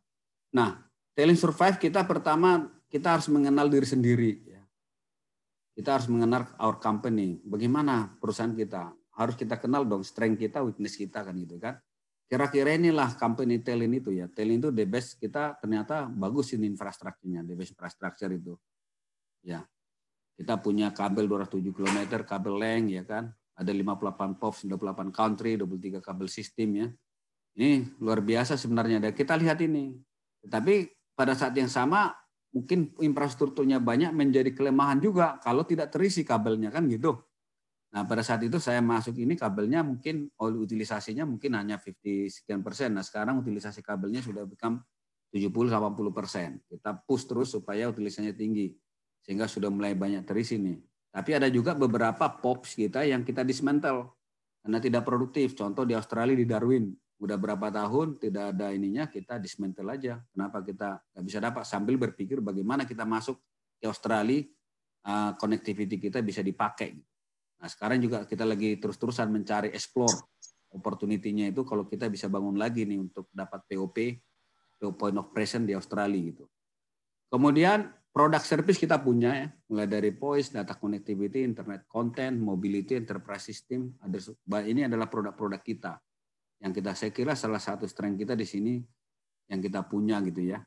Nah telin survive kita pertama kita harus mengenal diri sendiri. Ya. Kita harus mengenal our company. Bagaimana perusahaan kita? Harus kita kenal dong strength kita, weakness kita kan gitu kan. Kira-kira inilah company Telin itu ya. Telin itu the best kita ternyata bagus ini infrastrukturnya, the best infrastructure itu. Ya. Kita punya kabel 207 km, kabel leng ya kan. Ada 58 POPs, 28 country, 23 kabel sistem ya. Ini luar biasa sebenarnya. Dan kita lihat ini. Tapi pada saat yang sama mungkin infrastrukturnya banyak menjadi kelemahan juga kalau tidak terisi kabelnya kan gitu. Nah pada saat itu saya masuk ini kabelnya mungkin oh, utilisasinya mungkin hanya 50 sekian persen. Nah sekarang utilisasi kabelnya sudah become 70-80 persen. Kita push terus supaya utilisasinya tinggi sehingga sudah mulai banyak terisi nih. Tapi ada juga beberapa pops kita yang kita dismantle karena tidak produktif. Contoh di Australia di Darwin udah berapa tahun tidak ada ininya kita dismantle aja kenapa kita nggak bisa dapat sambil berpikir bagaimana kita masuk ke Australia uh, connectivity kita bisa dipakai nah sekarang juga kita lagi terus-terusan mencari explore opportunitynya itu kalau kita bisa bangun lagi nih untuk dapat POP point of presence di Australia gitu kemudian produk service kita punya ya mulai dari voice data connectivity internet content mobility enterprise system ini adalah produk-produk kita yang kita saya kira salah satu strength kita di sini yang kita punya gitu ya.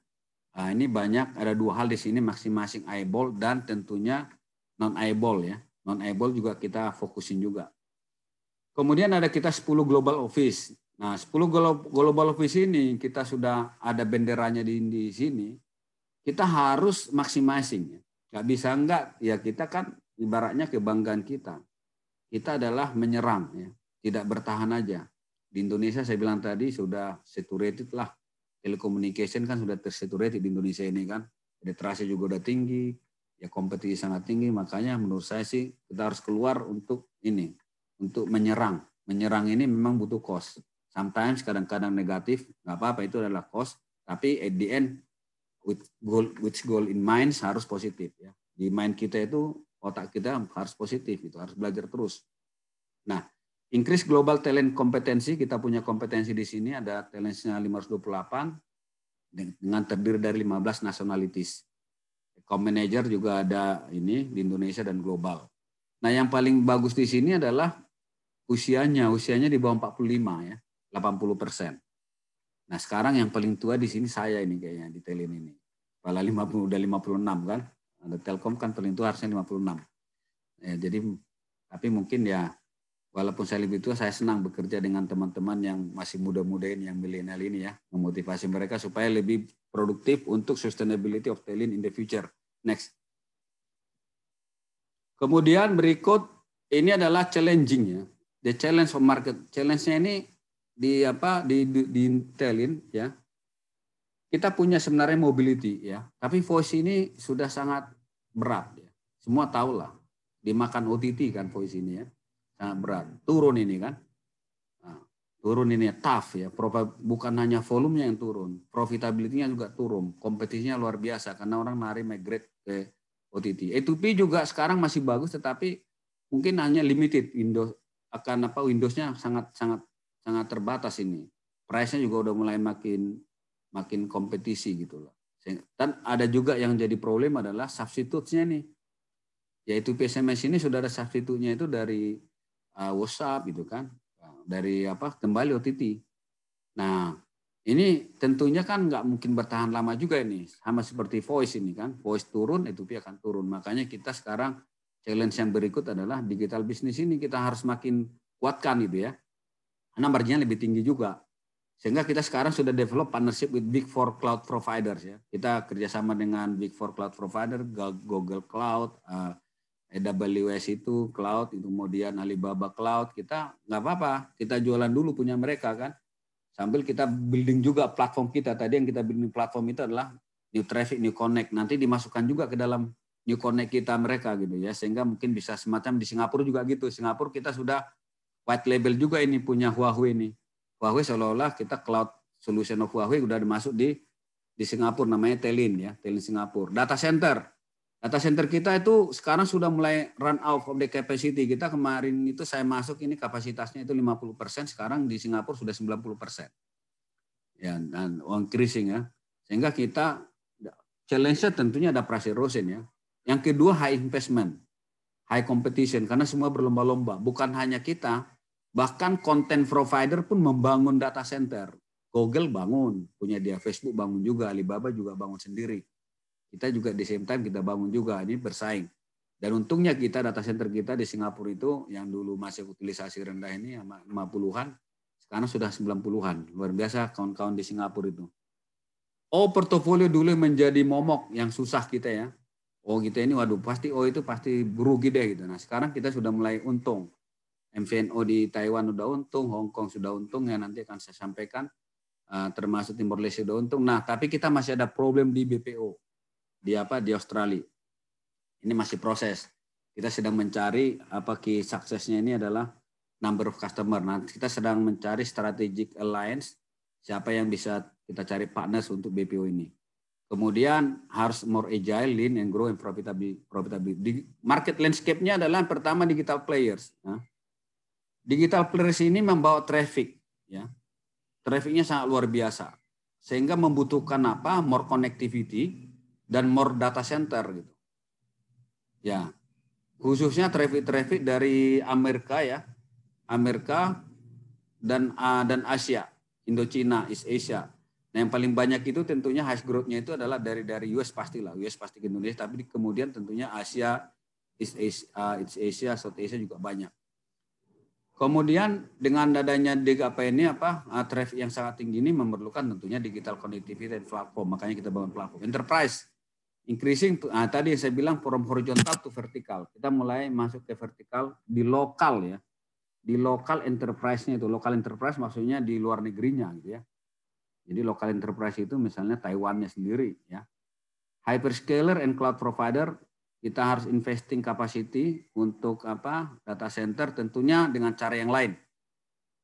Nah, ini banyak ada dua hal di sini masing-masing eyeball dan tentunya non eyeball ya. Non eyeball juga kita fokusin juga. Kemudian ada kita 10 global office. Nah, 10 global office ini kita sudah ada benderanya di, di sini. Kita harus Ya. Gak bisa enggak, ya kita kan ibaratnya kebanggaan kita. Kita adalah menyerang, ya. tidak bertahan aja. Di Indonesia saya bilang tadi sudah saturated lah. Telecommunication kan sudah tersaturated di Indonesia ini kan. Literasi juga udah tinggi, ya kompetisi sangat tinggi. Makanya menurut saya sih kita harus keluar untuk ini, untuk menyerang. Menyerang ini memang butuh cost. Sometimes kadang-kadang negatif, nggak apa-apa itu adalah cost. Tapi at the end, with goal, which goal in mind harus positif ya. Di mind kita itu otak kita harus positif itu harus belajar terus. Nah, Increase global talent kompetensi, kita punya kompetensi di sini ada talentnya 528 dengan terdiri dari 15 nationalities. Account manager juga ada ini di Indonesia dan global. Nah, yang paling bagus di sini adalah usianya, usianya di bawah 45 ya, 80 persen. Nah, sekarang yang paling tua di sini saya ini kayaknya di Telin ini. Kepala 50 udah 56 kan. Ada Telkom kan paling tua harusnya 56. Ya, eh, jadi tapi mungkin ya walaupun saya lebih tua, saya senang bekerja dengan teman-teman yang masih muda-muda ini, yang milenial ini ya, memotivasi mereka supaya lebih produktif untuk sustainability of talent in the future. Next. Kemudian berikut ini adalah challenging ya. The challenge for market. Challenge-nya ini di apa di di, di talent ya. Kita punya sebenarnya mobility ya, tapi voice ini sudah sangat berat ya. Semua tahulah dimakan OTT kan voice ini ya sangat nah, berat. Turun ini kan. Nah, turun ini tough ya. Bukan hanya volumenya yang turun, profitability-nya juga turun. Kompetisinya luar biasa karena orang nari migrate ke OTT. A2P juga sekarang masih bagus tetapi mungkin hanya limited Windows akan apa Windows-nya sangat sangat sangat terbatas ini. Price-nya juga udah mulai makin makin kompetisi gitu loh. Dan ada juga yang jadi problem adalah substitutnya nih. Yaitu PSMS ini sudah ada substitutnya itu dari uh, WhatsApp gitu kan nah, dari apa kembali OTT. Nah ini tentunya kan nggak mungkin bertahan lama juga ini sama seperti voice ini kan voice turun itu akan turun makanya kita sekarang challenge yang berikut adalah digital bisnis ini kita harus makin kuatkan gitu ya karena marginnya lebih tinggi juga sehingga kita sekarang sudah develop partnership with big four cloud providers ya kita kerjasama dengan big four cloud provider Google Cloud uh, AWS itu cloud, itu kemudian Alibaba cloud, kita nggak apa-apa, kita jualan dulu punya mereka kan. Sambil kita building juga platform kita. Tadi yang kita building platform itu adalah new traffic, new connect. Nanti dimasukkan juga ke dalam new connect kita mereka gitu ya. Sehingga mungkin bisa semacam di Singapura juga gitu. Singapura kita sudah white label juga ini punya Huawei ini. Huawei seolah-olah kita cloud solution of Huawei udah dimasuk di di Singapura namanya Telin ya, Telin Singapura. Data center Data center kita itu sekarang sudah mulai run out of the capacity. Kita kemarin itu saya masuk ini kapasitasnya itu 50%, sekarang di Singapura sudah 90%. Ya, dan increasing ya. Sehingga kita challenge-nya tentunya ada price erosion ya. Yang kedua high investment, high competition karena semua berlomba-lomba. Bukan hanya kita, bahkan content provider pun membangun data center. Google bangun, punya dia Facebook bangun juga, Alibaba juga bangun sendiri kita juga di same time kita bangun juga ini bersaing. Dan untungnya kita data center kita di Singapura itu yang dulu masih utilisasi rendah ini 50-an, sekarang sudah 90-an. Luar biasa kawan-kawan di Singapura itu. Oh, portofolio dulu menjadi momok yang susah kita ya. Oh, kita ini waduh pasti oh itu pasti rugi deh gitu. Nah, sekarang kita sudah mulai untung. MVNO di Taiwan sudah untung, Hong Kong sudah untung ya nanti akan saya sampaikan ah, termasuk Timor Leste sudah untung. Nah, tapi kita masih ada problem di BPO di apa di Australia. Ini masih proses. Kita sedang mencari apa key suksesnya ini adalah number of customer. Nah, kita sedang mencari strategic alliance siapa yang bisa kita cari partners untuk BPO ini. Kemudian harus more agile, lean, and grow and profitability. profitable. Di market landscape-nya adalah pertama digital players. Nah, digital players ini membawa traffic, ya. Trafficnya sangat luar biasa, sehingga membutuhkan apa? More connectivity, dan more data center gitu. Ya. Khususnya traffic-traffic dari Amerika ya. Amerika dan uh, dan Asia, Indochina, East Asia. Nah, yang paling banyak itu tentunya high growth-nya itu adalah dari dari US pastilah, US pasti ke Indonesia, tapi kemudian tentunya Asia, East Asia, uh, East Asia, South Asia juga banyak. Kemudian dengan adanya DGP ini apa ah, traffic yang sangat tinggi ini memerlukan tentunya digital connectivity dan platform. Makanya kita bangun platform enterprise. Increasing, nah, tadi saya bilang from horizontal to vertical. Kita mulai masuk ke vertikal di lokal ya. Di lokal enterprise-nya itu. Lokal enterprise maksudnya di luar negerinya gitu ya. Jadi lokal enterprise itu misalnya Taiwannya sendiri ya. Hyperscaler and cloud provider kita harus investing capacity untuk apa data center tentunya dengan cara yang lain.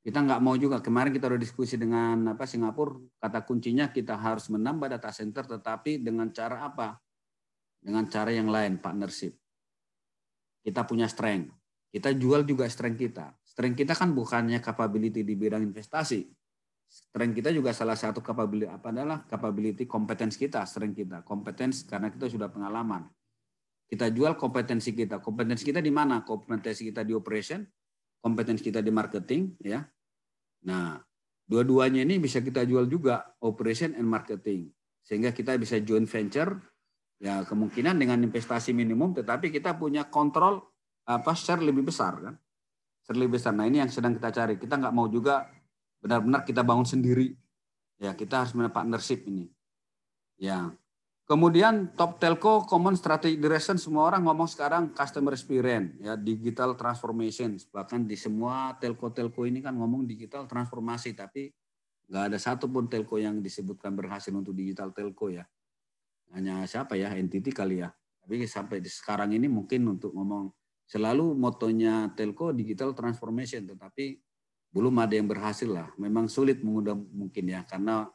Kita nggak mau juga kemarin kita udah diskusi dengan apa Singapura kata kuncinya kita harus menambah data center tetapi dengan cara apa dengan cara yang lain, partnership. Kita punya strength. Kita jual juga strength kita. Strength kita kan bukannya capability di bidang investasi. Strength kita juga salah satu capability apa adalah capability kompetensi kita, strength kita, kompetensi karena kita sudah pengalaman. Kita jual kompetensi kita. Kompetensi kita di mana? Kompetensi kita di operation, kompetensi kita di marketing, ya. Nah, dua-duanya ini bisa kita jual juga operation and marketing sehingga kita bisa joint venture ya kemungkinan dengan investasi minimum tetapi kita punya kontrol apa share lebih besar kan share lebih besar nah ini yang sedang kita cari kita nggak mau juga benar-benar kita bangun sendiri ya kita harus punya partnership ini ya kemudian top telco common strategic direction semua orang ngomong sekarang customer experience ya digital transformation bahkan di semua telco-telco ini kan ngomong digital transformasi tapi nggak ada satupun telco yang disebutkan berhasil untuk digital telco ya hanya siapa ya entity kali ya. Tapi sampai sekarang ini mungkin untuk ngomong selalu motonya telco digital transformation tetapi belum ada yang berhasil lah. Memang sulit mengundang mungkin ya karena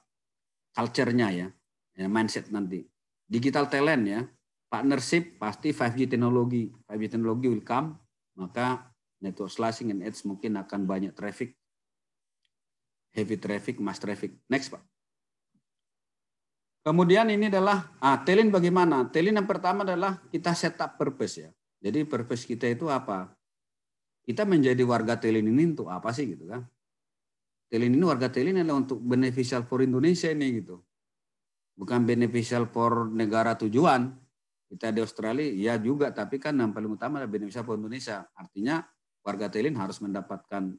culture-nya ya, ya mindset nanti. Digital talent ya, partnership pasti 5G teknologi. 5G teknologi will come, maka network slicing and edge mungkin akan banyak traffic, heavy traffic, mass traffic. Next Pak. Kemudian ini adalah ah, telin bagaimana? Telin yang pertama adalah kita setup purpose ya. Jadi purpose kita itu apa? Kita menjadi warga telin ini untuk apa sih gitu kan? Telin ini warga telin adalah untuk beneficial for Indonesia ini gitu. Bukan beneficial for negara tujuan. Kita di Australia ya juga, tapi kan yang paling utama adalah beneficial for Indonesia. Artinya warga telin harus mendapatkan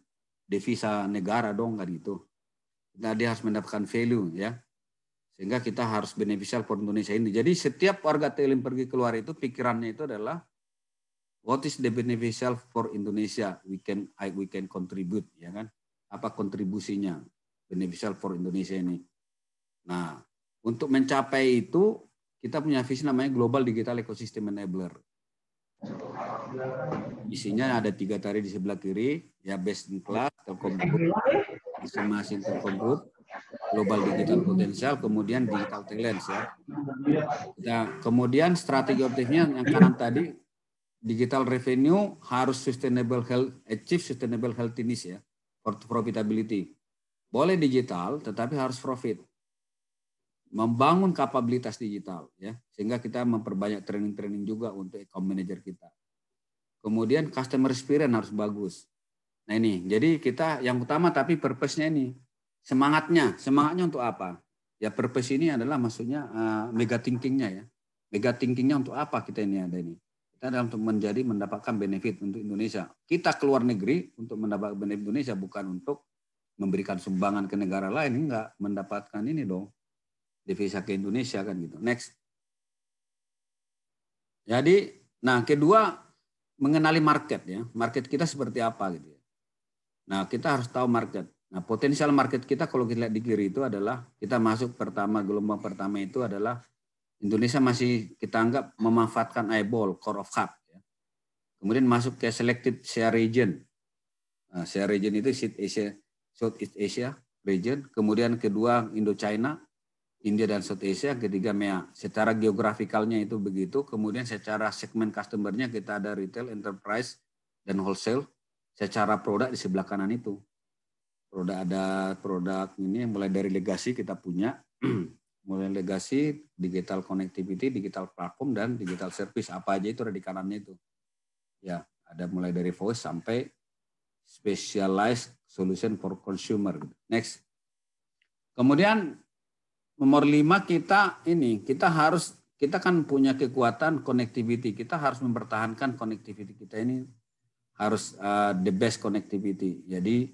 devisa negara dong kan gitu. Nah, dia harus mendapatkan value ya. Sehingga kita harus beneficial for Indonesia ini. Jadi setiap warga TLM pergi keluar itu pikirannya itu adalah what is the beneficial for Indonesia? We can I, we can contribute ya kan? Apa kontribusinya beneficial for Indonesia ini? Nah, untuk mencapai itu kita punya visi namanya Global Digital Ecosystem Enabler. Isinya ada tiga tari di sebelah kiri, ya best in class, telkom masing-masing telkom group, global digital potensial, kemudian digital talent ya. Nah, kemudian strategi objektifnya yang kanan tadi digital revenue harus sustainable health achieve sustainable health sih ya, profitability. Boleh digital tetapi harus profit. Membangun kapabilitas digital ya, sehingga kita memperbanyak training-training juga untuk account manager kita. Kemudian customer experience harus bagus. Nah ini, jadi kita yang utama tapi purpose-nya ini semangatnya, semangatnya untuk apa? Ya purpose ini adalah maksudnya uh, mega thinkingnya ya. Mega thinkingnya untuk apa kita ini ada ini? Kita adalah untuk menjadi mendapatkan benefit untuk Indonesia. Kita keluar negeri untuk mendapat benefit Indonesia bukan untuk memberikan sumbangan ke negara lain enggak mendapatkan ini dong devisa ke Indonesia kan gitu. Next. Jadi, nah kedua mengenali market ya. Market kita seperti apa gitu ya. Nah, kita harus tahu market. Nah, potensial market kita kalau kita lihat di kiri itu adalah kita masuk pertama gelombang pertama itu adalah Indonesia masih kita anggap memanfaatkan eyeball core of hub. Ya. Kemudian masuk ke selected share region. Nah, share region itu South Asia, Southeast Asia region. Kemudian kedua Indo China India dan South Asia. Ketiga MEA. Secara geografikalnya itu begitu. Kemudian secara segmen customernya kita ada retail, enterprise, dan wholesale. Secara produk di sebelah kanan itu produk ada produk ini mulai dari legasi kita punya mulai legasi digital connectivity digital platform dan digital service apa aja itu ada di kanannya itu ya ada mulai dari voice sampai specialized solution for consumer next kemudian nomor lima kita ini kita harus kita kan punya kekuatan connectivity kita harus mempertahankan connectivity kita ini harus uh, the best connectivity jadi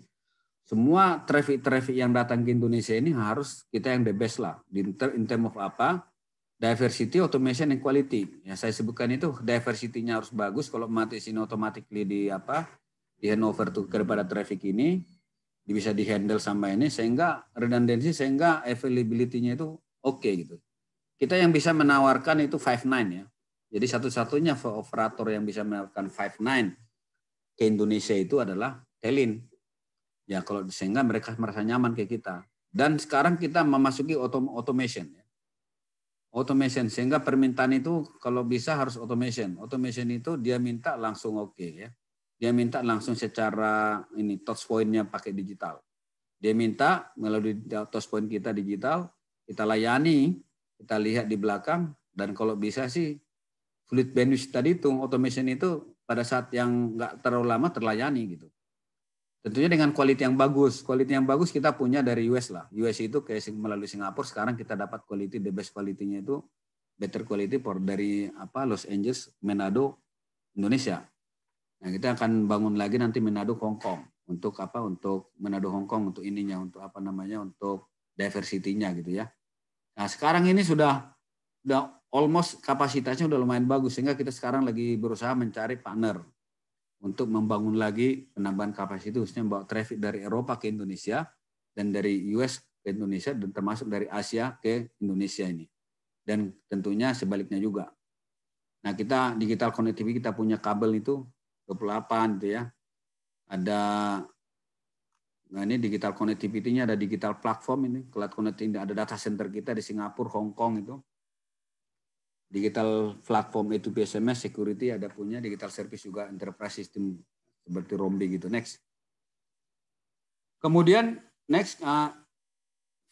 semua traffic-traffic yang datang ke Indonesia ini harus kita yang the best lah in, in term of apa diversity, automation, and quality. Ya saya sebutkan itu diversity harus bagus kalau mati sini automatically di apa di handover tuh kepada traffic ini bisa dihandle sama ini sehingga redundancy sehingga availability-nya itu oke okay, gitu. Kita yang bisa menawarkan itu five nine ya. Jadi satu-satunya operator yang bisa menawarkan five nine ke Indonesia itu adalah Telin Ya kalau sehingga mereka merasa nyaman kayak kita. Dan sekarang kita memasuki automation. Ya. Automation sehingga permintaan itu kalau bisa harus automation. Automation itu dia minta langsung oke okay, ya. Dia minta langsung secara ini touch pointnya pakai digital. Dia minta melalui touch point kita digital, kita layani, kita lihat di belakang dan kalau bisa sih fluid bandwidth tadi itu automation itu pada saat yang nggak terlalu lama terlayani gitu. Tentunya dengan kualitas yang bagus. kualitas yang bagus kita punya dari US lah. US itu kayak melalui Singapura sekarang kita dapat quality the best quality itu better quality for dari apa Los Angeles, Manado, Indonesia. Nah, kita akan bangun lagi nanti Manado Hong Kong untuk apa? Untuk Manado Hong Kong untuk ininya untuk apa namanya? Untuk diversity-nya gitu ya. Nah, sekarang ini sudah sudah almost kapasitasnya sudah lumayan bagus sehingga kita sekarang lagi berusaha mencari partner untuk membangun lagi penambahan kapasitas khususnya membawa traffic dari Eropa ke Indonesia dan dari US ke Indonesia dan termasuk dari Asia ke Indonesia ini. Dan tentunya sebaliknya juga. Nah, kita digital connectivity kita punya kabel itu 28 itu ya. Ada nah ini digital connectivity-nya ada digital platform ini, cloud connectivity ada data center kita di Singapura, Hong Kong itu digital platform itu BSMS security ada punya digital service juga enterprise system seperti Rombi gitu next kemudian next uh,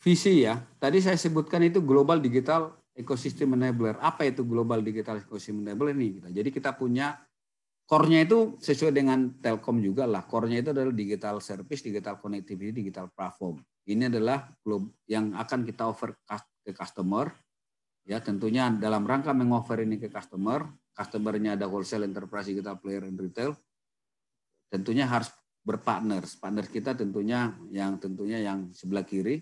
visi ya tadi saya sebutkan itu global digital ecosystem enabler apa itu global digital ecosystem enabler ini gitu. jadi kita punya core-nya itu sesuai dengan Telkom juga lah core-nya itu adalah digital service digital connectivity digital platform ini adalah yang akan kita offer ke customer ya tentunya dalam rangka mengoffer ini ke customer, customernya ada wholesale enterprise kita player and retail, tentunya harus berpartner. Partner kita tentunya yang tentunya yang sebelah kiri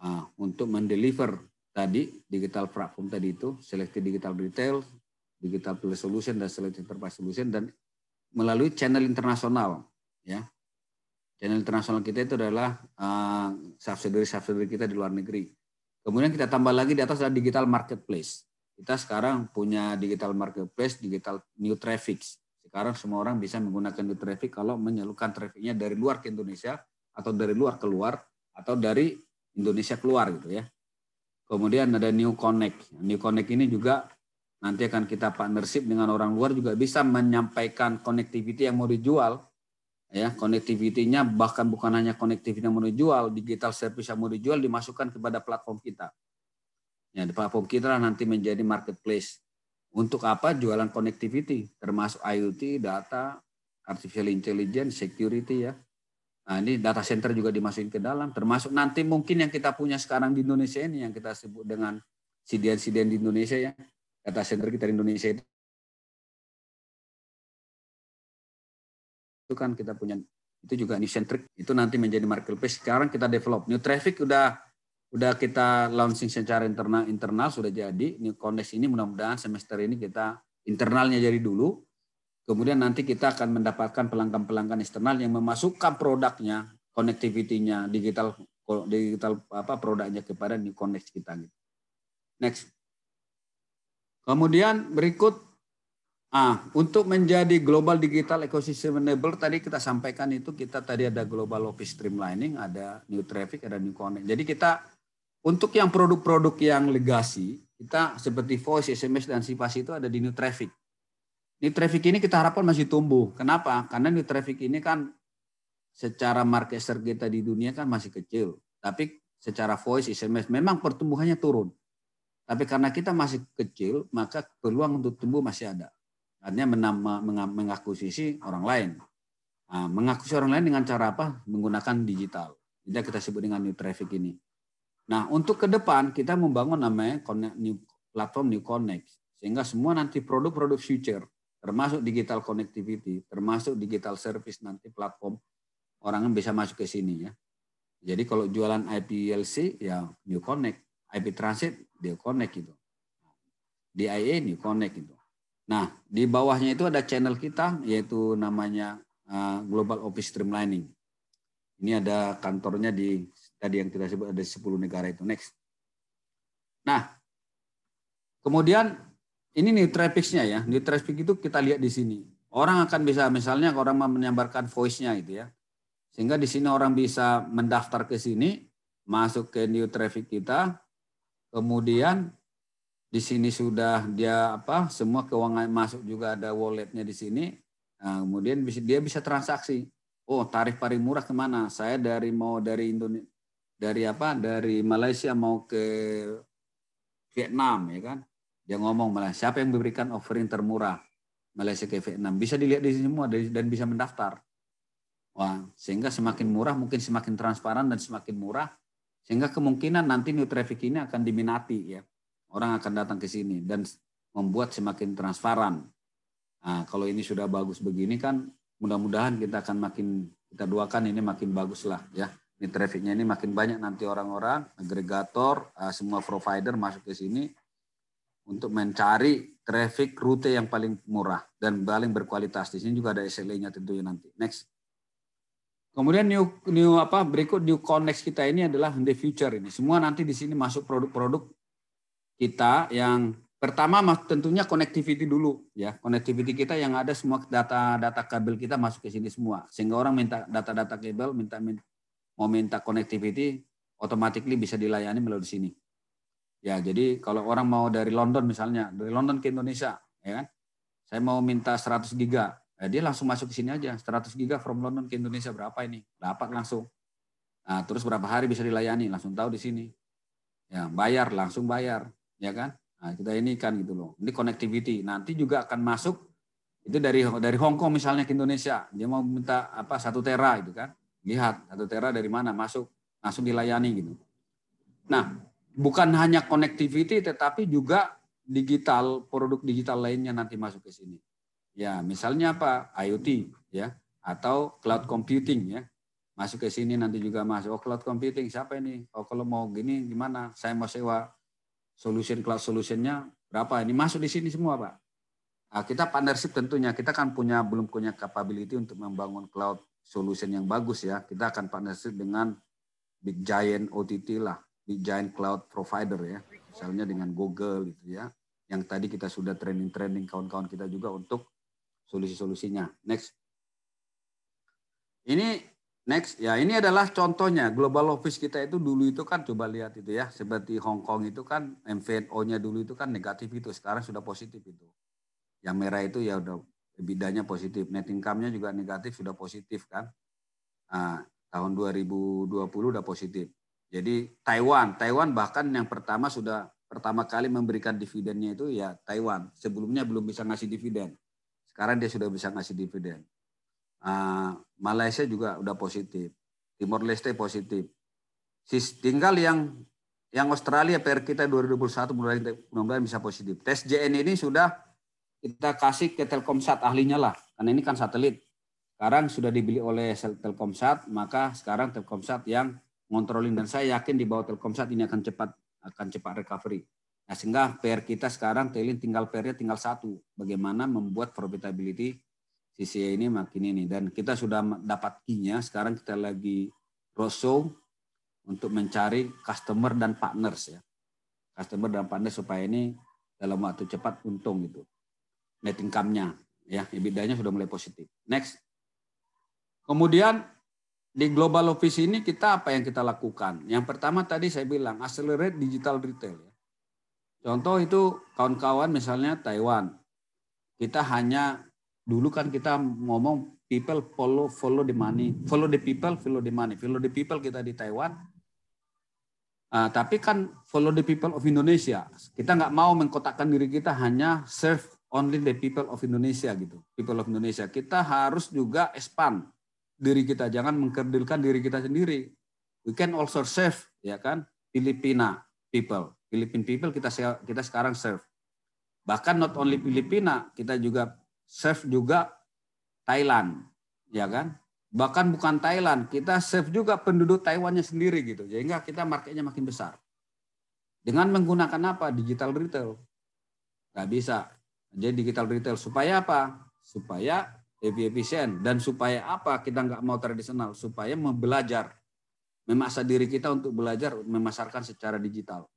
uh, untuk mendeliver tadi digital platform tadi itu selected digital retail, digital player solution dan selected enterprise solution dan melalui channel internasional ya. Channel internasional kita itu adalah uh, ah, subsidiary subsidiary kita di luar negeri Kemudian kita tambah lagi di atas ada digital marketplace. Kita sekarang punya digital marketplace, digital new traffic. Sekarang semua orang bisa menggunakan new traffic kalau menyalurkan trafficnya dari luar ke Indonesia atau dari luar keluar atau dari Indonesia keluar gitu ya. Kemudian ada New Connect. New Connect ini juga nanti akan kita partnership dengan orang luar juga bisa menyampaikan connectivity yang mau dijual ya konektivitinya bahkan bukan hanya konektivitas yang mau dijual digital service yang mau dijual dimasukkan kepada platform kita ya di platform kita nanti menjadi marketplace untuk apa jualan konektiviti termasuk IoT data artificial intelligence security ya nah ini data center juga dimasukin ke dalam termasuk nanti mungkin yang kita punya sekarang di Indonesia ini yang kita sebut dengan sidian-sidian di Indonesia ya data center kita di Indonesia itu itu kan kita punya itu juga sentrik itu nanti menjadi marketplace. Sekarang kita develop new traffic udah udah kita launching secara internal internal sudah jadi new connect ini mudah-mudahan semester ini kita internalnya jadi dulu. Kemudian nanti kita akan mendapatkan pelanggan-pelanggan eksternal yang memasukkan produknya, connectivity-nya, digital digital apa produknya kepada new connect kita gitu. Next. Kemudian berikut Ah, untuk menjadi global digital ecosystem enable tadi kita sampaikan itu kita tadi ada global office streamlining, ada new traffic, ada new connect. Jadi kita untuk yang produk-produk yang legacy kita seperti voice, SMS dan sipas itu ada di new traffic. New traffic ini kita harapkan masih tumbuh. Kenapa? Karena new traffic ini kan secara market share kita di dunia kan masih kecil. Tapi secara voice, SMS memang pertumbuhannya turun. Tapi karena kita masih kecil, maka peluang untuk tumbuh masih ada. Artinya menama, mengakuisisi orang lain. Nah, mengakuisisi orang lain dengan cara apa? Menggunakan digital. Jadi kita sebut dengan new traffic ini. Nah, untuk ke depan kita membangun namanya connect, new, platform New Connect. Sehingga semua nanti produk-produk future, termasuk digital connectivity, termasuk digital service nanti platform, orang bisa masuk ke sini ya. Jadi kalau jualan IPLC ya New Connect, IP Transit dia Connect gitu. DIA New Connect gitu. Nah, di bawahnya itu ada channel kita, yaitu namanya eh, Global Office Streamlining. Ini ada kantornya di tadi yang kita sebut ada 10 negara itu. Next. Nah, kemudian ini new traffic-nya ya. New traffic itu kita lihat di sini. Orang akan bisa misalnya orang mau menyambarkan voice-nya itu ya. Sehingga di sini orang bisa mendaftar ke sini, masuk ke new traffic kita, kemudian di sini sudah dia apa semua keuangan masuk juga ada walletnya di sini. Nah, kemudian bisa, dia bisa transaksi. Oh tarif paling murah kemana? Saya dari mau dari Indonesia dari apa dari Malaysia mau ke Vietnam ya kan? Dia ngomong malah siapa yang memberikan offering termurah Malaysia ke Vietnam bisa dilihat di sini semua dan bisa mendaftar. Wah, sehingga semakin murah mungkin semakin transparan dan semakin murah sehingga kemungkinan nanti new traffic ini akan diminati ya Orang akan datang ke sini dan membuat semakin transparan. Nah, kalau ini sudah bagus begini kan mudah-mudahan kita akan makin kita doakan ini makin bagus lah ya. Ini trafficnya ini makin banyak nanti orang-orang, agregator, eh, semua provider masuk ke sini untuk mencari traffic rute yang paling murah dan paling berkualitas. Di sini juga ada SLA-nya tentunya nanti. Next. Kemudian new new apa berikut new connect kita ini adalah the future ini. Semua nanti di sini masuk produk-produk kita yang pertama tentunya connectivity dulu ya connectivity kita yang ada semua data-data kabel kita masuk ke sini semua sehingga orang minta data-data kabel minta, minta mau minta connectivity automatically bisa dilayani melalui sini ya jadi kalau orang mau dari London misalnya dari London ke Indonesia ya kan saya mau minta 100 giga ya, dia langsung masuk ke sini aja 100 giga from London ke Indonesia berapa ini dapat langsung nah, terus berapa hari bisa dilayani langsung tahu di sini ya bayar langsung bayar ya kan? Nah, kita ini kan gitu loh. Ini connectivity. Nanti juga akan masuk itu dari dari Hong Kong misalnya ke Indonesia, dia mau minta apa satu tera itu kan? Lihat satu tera dari mana masuk langsung dilayani gitu. Nah, bukan hanya connectivity tetapi juga digital produk digital lainnya nanti masuk ke sini. Ya, misalnya apa? IoT ya atau cloud computing ya masuk ke sini nanti juga masuk oh, cloud computing siapa ini oh kalau mau gini gimana saya mau sewa solution cloud solutionnya berapa? Ini masuk di sini semua, Pak. Nah, kita partnership tentunya kita kan punya belum punya capability untuk membangun cloud solution yang bagus ya. Kita akan partnership dengan big giant OTT lah, big giant cloud provider ya. Misalnya dengan Google gitu ya. Yang tadi kita sudah training-training kawan-kawan kita juga untuk solusi-solusinya. Next. Ini Next, ya ini adalah contohnya global office kita itu dulu itu kan coba lihat itu ya seperti Hong Kong itu kan MVNO-nya dulu itu kan negatif itu sekarang sudah positif itu. Yang merah itu ya udah bidanya positif, net income-nya juga negatif sudah positif kan. Nah, tahun 2020 udah positif. Jadi Taiwan, Taiwan bahkan yang pertama sudah pertama kali memberikan dividennya itu ya Taiwan. Sebelumnya belum bisa ngasih dividen. Sekarang dia sudah bisa ngasih dividen. Ah, Malaysia juga udah positif. Timor Leste positif. Sis, tinggal yang yang Australia PR kita 2021 mulai mudah bisa positif. Tes JN ini sudah kita kasih ke Telkomsat ahlinya lah, karena ini kan satelit. Sekarang sudah dibeli oleh Telkomsat, maka sekarang Telkomsat yang ngontrolin dan saya yakin di bawah Telkomsat ini akan cepat akan cepat recovery. Nah, sehingga PR kita sekarang tinggal PR-nya tinggal satu, bagaimana membuat profitability CCA ini makin ini dan kita sudah dapat key-nya sekarang kita lagi roadshow untuk mencari customer dan partners ya customer dan partners supaya ini dalam waktu cepat untung gitu net income-nya ya EBITDA-nya sudah mulai positif next kemudian di global office ini kita apa yang kita lakukan yang pertama tadi saya bilang accelerate digital retail ya contoh itu kawan-kawan misalnya Taiwan kita hanya dulu kan kita ngomong people follow follow the money, follow the people, follow the money, follow the people kita di Taiwan. Uh, tapi kan follow the people of Indonesia. Kita nggak mau mengkotakkan diri kita hanya serve only the people of Indonesia gitu. People of Indonesia. Kita harus juga expand diri kita. Jangan mengkerdilkan diri kita sendiri. We can also serve ya kan Filipina people. Philippine people kita kita sekarang serve. Bahkan not only Filipina, kita juga save juga Thailand, ya kan? Bahkan bukan Thailand, kita save juga penduduk Taiwannya sendiri gitu. Jadi enggak kita marketnya makin besar. Dengan menggunakan apa? Digital retail. Enggak bisa. Jadi digital retail supaya apa? Supaya lebih efisien dan supaya apa? Kita nggak mau tradisional, supaya membelajar memaksa diri kita untuk belajar memasarkan secara digital.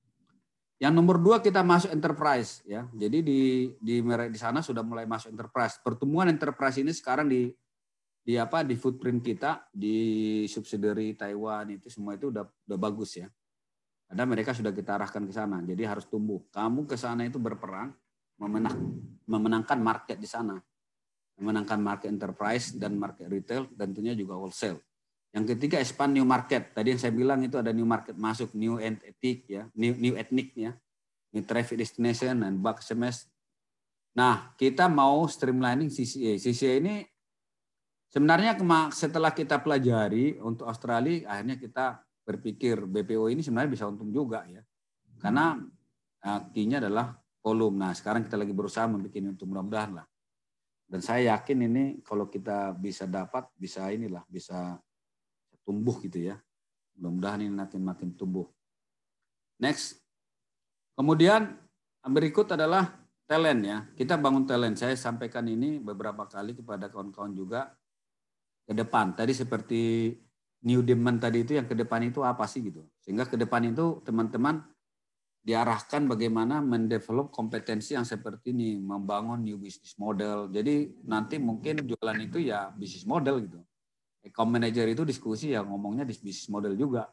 Yang nomor dua kita masuk enterprise ya. Jadi di di merek di sana sudah mulai masuk enterprise. Pertumbuhan enterprise ini sekarang di di apa di footprint kita di subsidiary Taiwan itu semua itu udah udah bagus ya. Ada mereka sudah kita arahkan ke sana. Jadi harus tumbuh. Kamu ke sana itu berperang memenang, memenangkan market di sana. Memenangkan market enterprise dan market retail tentunya juga wholesale. Yang ketiga expand new market. Tadi yang saya bilang itu ada new market masuk, new ethnic ya, new new ethnic ya, new traffic destination dan bug SMS. Nah, kita mau streamlining CCA. CCA ini sebenarnya setelah kita pelajari untuk Australia, akhirnya kita berpikir BPO ini sebenarnya bisa untung juga ya. Karena artinya eh, adalah volume. Nah, sekarang kita lagi berusaha membuat untuk mudah-mudahan lah. Dan saya yakin ini kalau kita bisa dapat, bisa inilah, bisa tumbuh gitu ya. Mudah-mudahan ini nanti makin tumbuh. Next. Kemudian berikut adalah talent ya. Kita bangun talent. Saya sampaikan ini beberapa kali kepada kawan-kawan juga ke depan. Tadi seperti new demand tadi itu yang ke depan itu apa sih gitu. Sehingga ke depan itu teman-teman diarahkan bagaimana mendevelop kompetensi yang seperti ini, membangun new business model. Jadi nanti mungkin jualan itu ya bisnis model gitu. Account manager itu diskusi ya ngomongnya di bisnis model juga.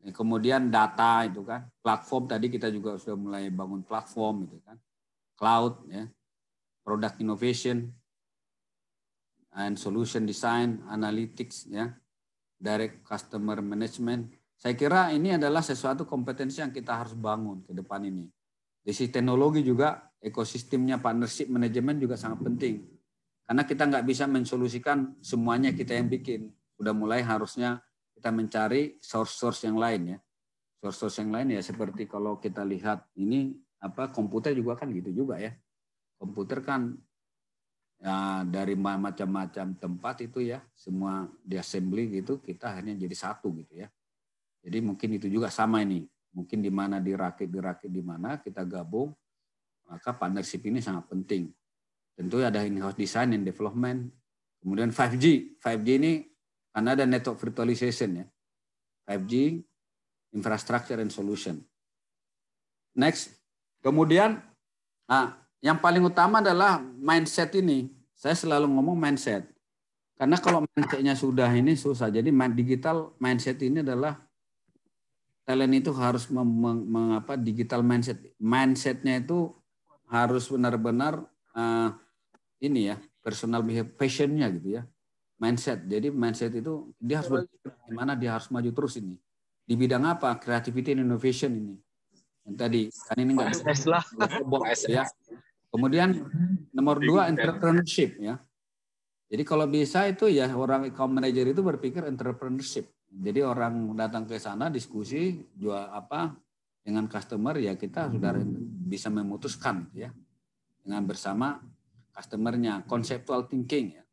Ya, kemudian data itu kan, platform tadi kita juga sudah mulai bangun platform gitu kan. Cloud ya. Product innovation and solution design, analytics ya. Direct customer management. Saya kira ini adalah sesuatu kompetensi yang kita harus bangun ke depan ini. Di sisi teknologi juga ekosistemnya partnership manajemen juga sangat penting karena kita nggak bisa mensolusikan semuanya kita yang bikin. Udah mulai harusnya kita mencari source-source yang lain ya. Source-source yang lain ya seperti kalau kita lihat ini apa komputer juga kan gitu juga ya. Komputer kan ya, dari macam-macam tempat itu ya semua di assembly gitu kita hanya jadi satu gitu ya jadi mungkin itu juga sama ini mungkin di mana dirakit dirakit di mana kita gabung maka partnership ini sangat penting Tentu ada in-house design and development. Kemudian 5G. 5G ini karena ada network virtualization ya. 5G, infrastructure and solution. Next. Kemudian nah, yang paling utama adalah mindset ini. Saya selalu ngomong mindset. Karena kalau mindsetnya sudah ini susah. Jadi digital mindset ini adalah talent itu harus mengapa digital mindset. Mindsetnya itu harus benar-benar uh, ini ya personal behavior passionnya gitu ya mindset jadi mindset itu dia harus berpikir gimana dia harus maju terus ini di bidang apa creativity and innovation ini yang tadi kan ini enggak bisa ya kemudian nomor dua entrepreneurship ya jadi kalau bisa itu ya orang account manager itu berpikir entrepreneurship jadi orang datang ke sana diskusi jual apa dengan customer ya kita sudah bisa memutuskan ya dengan bersama customernya, conceptual thinking ya.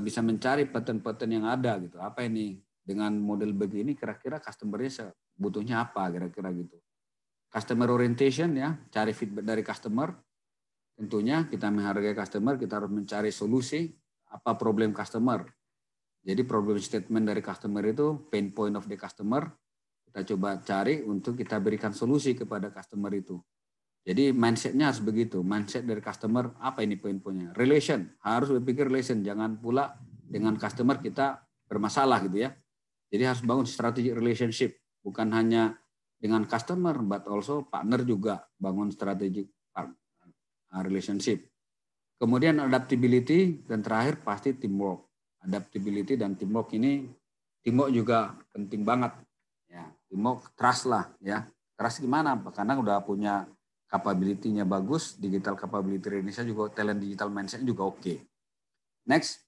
bisa mencari pattern-pattern yang ada gitu. Apa ini dengan model begini kira-kira customernya butuhnya apa kira-kira gitu. Customer orientation ya, cari feedback dari customer. Tentunya kita menghargai customer, kita harus mencari solusi apa problem customer. Jadi problem statement dari customer itu pain point of the customer, kita coba cari untuk kita berikan solusi kepada customer itu. Jadi mindsetnya harus begitu. Mindset dari customer apa ini poin-poinnya? Relation harus berpikir relation. Jangan pula dengan customer kita bermasalah gitu ya. Jadi harus bangun strategi relationship bukan hanya dengan customer but also partner juga bangun strategi uh, relationship. Kemudian adaptability dan terakhir pasti teamwork. Adaptability dan teamwork ini teamwork juga penting banget Ya, teamwork trust lah ya. Trust gimana? Karena udah punya capability-nya bagus, digital capability Indonesia juga, talent digital mindset juga oke. Okay. Next.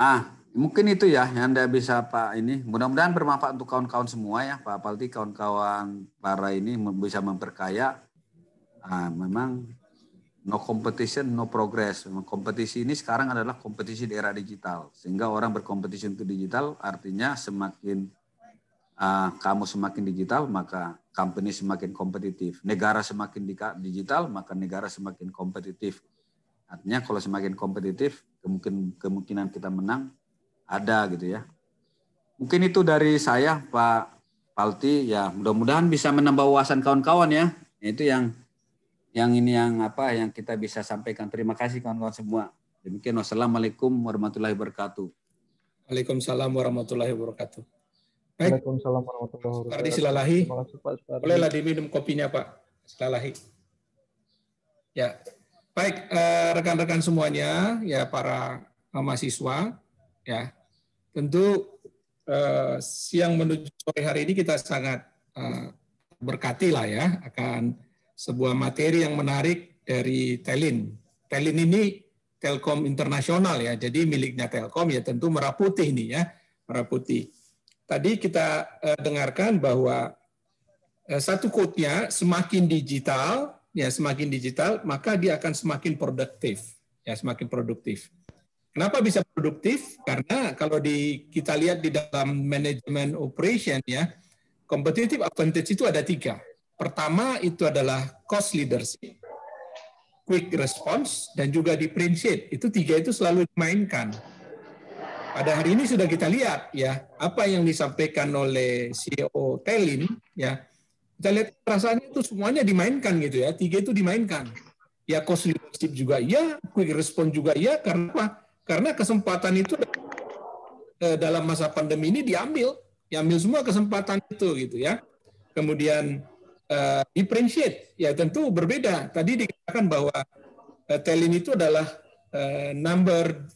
Ah, mungkin itu ya yang Anda bisa Pak ini. Mudah-mudahan bermanfaat untuk kawan-kawan semua ya Pak Palti, kawan-kawan para ini bisa memperkaya. Ah, memang no competition, no progress. kompetisi ini sekarang adalah kompetisi di era digital. Sehingga orang berkompetisi untuk digital artinya semakin uh, kamu semakin digital maka company semakin kompetitif. Negara semakin digital, maka negara semakin kompetitif. Artinya kalau semakin kompetitif, kemungkinan kemungkinan kita menang ada gitu ya. Mungkin itu dari saya Pak Palti ya mudah-mudahan bisa menambah wawasan kawan-kawan ya. Itu yang yang ini yang apa yang kita bisa sampaikan. Terima kasih kawan-kawan semua. Demikian wassalamualaikum warahmatullahi
wabarakatuh. Waalaikumsalam warahmatullahi wabarakatuh. Baik. Eh? Waalaikumsalam warahmatullahi wabarakatuh. Tadi Silalahi. Bolehlah diminum kopinya Pak Silalahi. Ya, baik eh, rekan-rekan semuanya, ya para eh, mahasiswa, ya tentu eh, siang menuju sore hari ini kita sangat berkati lah ya akan sebuah materi yang menarik dari Telin. Telin ini Telkom internasional ya, jadi miliknya Telkom ya tentu merah putih nih ya, merah putih. Tadi kita uh, dengarkan bahwa uh, satu quote-nya semakin digital, ya semakin digital, maka dia akan semakin produktif, ya semakin produktif. Kenapa bisa produktif? Karena kalau di kita lihat di dalam manajemen operation ya, competitive advantage itu ada tiga. Pertama itu adalah cost leadership, quick response, dan juga differentiate. Itu tiga itu selalu dimainkan pada hari ini sudah kita lihat ya apa yang disampaikan oleh CEO Telin ya kita lihat perasaannya itu semuanya dimainkan gitu ya tiga itu dimainkan ya cost leadership juga ya quick response juga ya karena apa karena kesempatan itu eh, dalam masa pandemi ini diambil diambil semua kesempatan itu gitu ya kemudian uh, differentiate ya tentu berbeda tadi dikatakan bahwa uh, Telin itu adalah uh, number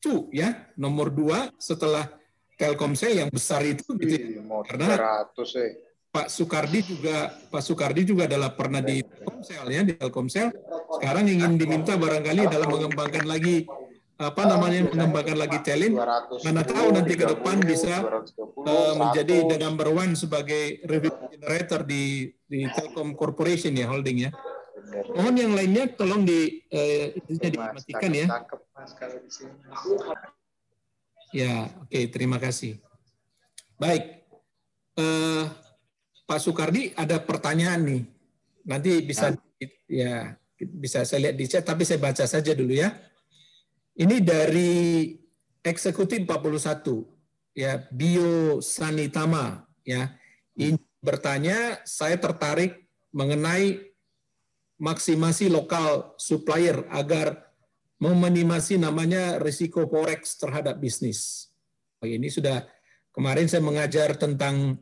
itu ya nomor dua setelah Telkomsel yang besar itu gitu ya. iya, karena 100, eh. Pak Sukardi juga Pak Sukardi juga adalah pernah di Telkomsel ya di Telkomsel sekarang ingin diminta barangkali dalam mengembangkan lagi apa namanya mengembangkan lagi Telin mana tahu nanti ke depan bisa uh, menjadi the number one sebagai revenue generator di di Telkom Corporation ya holding ya. Mohon yang lainnya tolong di eh, dimatikan ya. di Ya, oke, okay, terima kasih. Baik, eh, Pak Sukardi ada pertanyaan nih. Nanti bisa ya. ya bisa saya lihat di chat, tapi saya baca saja dulu ya. Ini dari eksekutif 41 ya Bio Sanitama ya. Ini bertanya, saya tertarik mengenai maksimasi lokal supplier agar meminimasi namanya risiko forex terhadap bisnis. Ini sudah kemarin saya mengajar tentang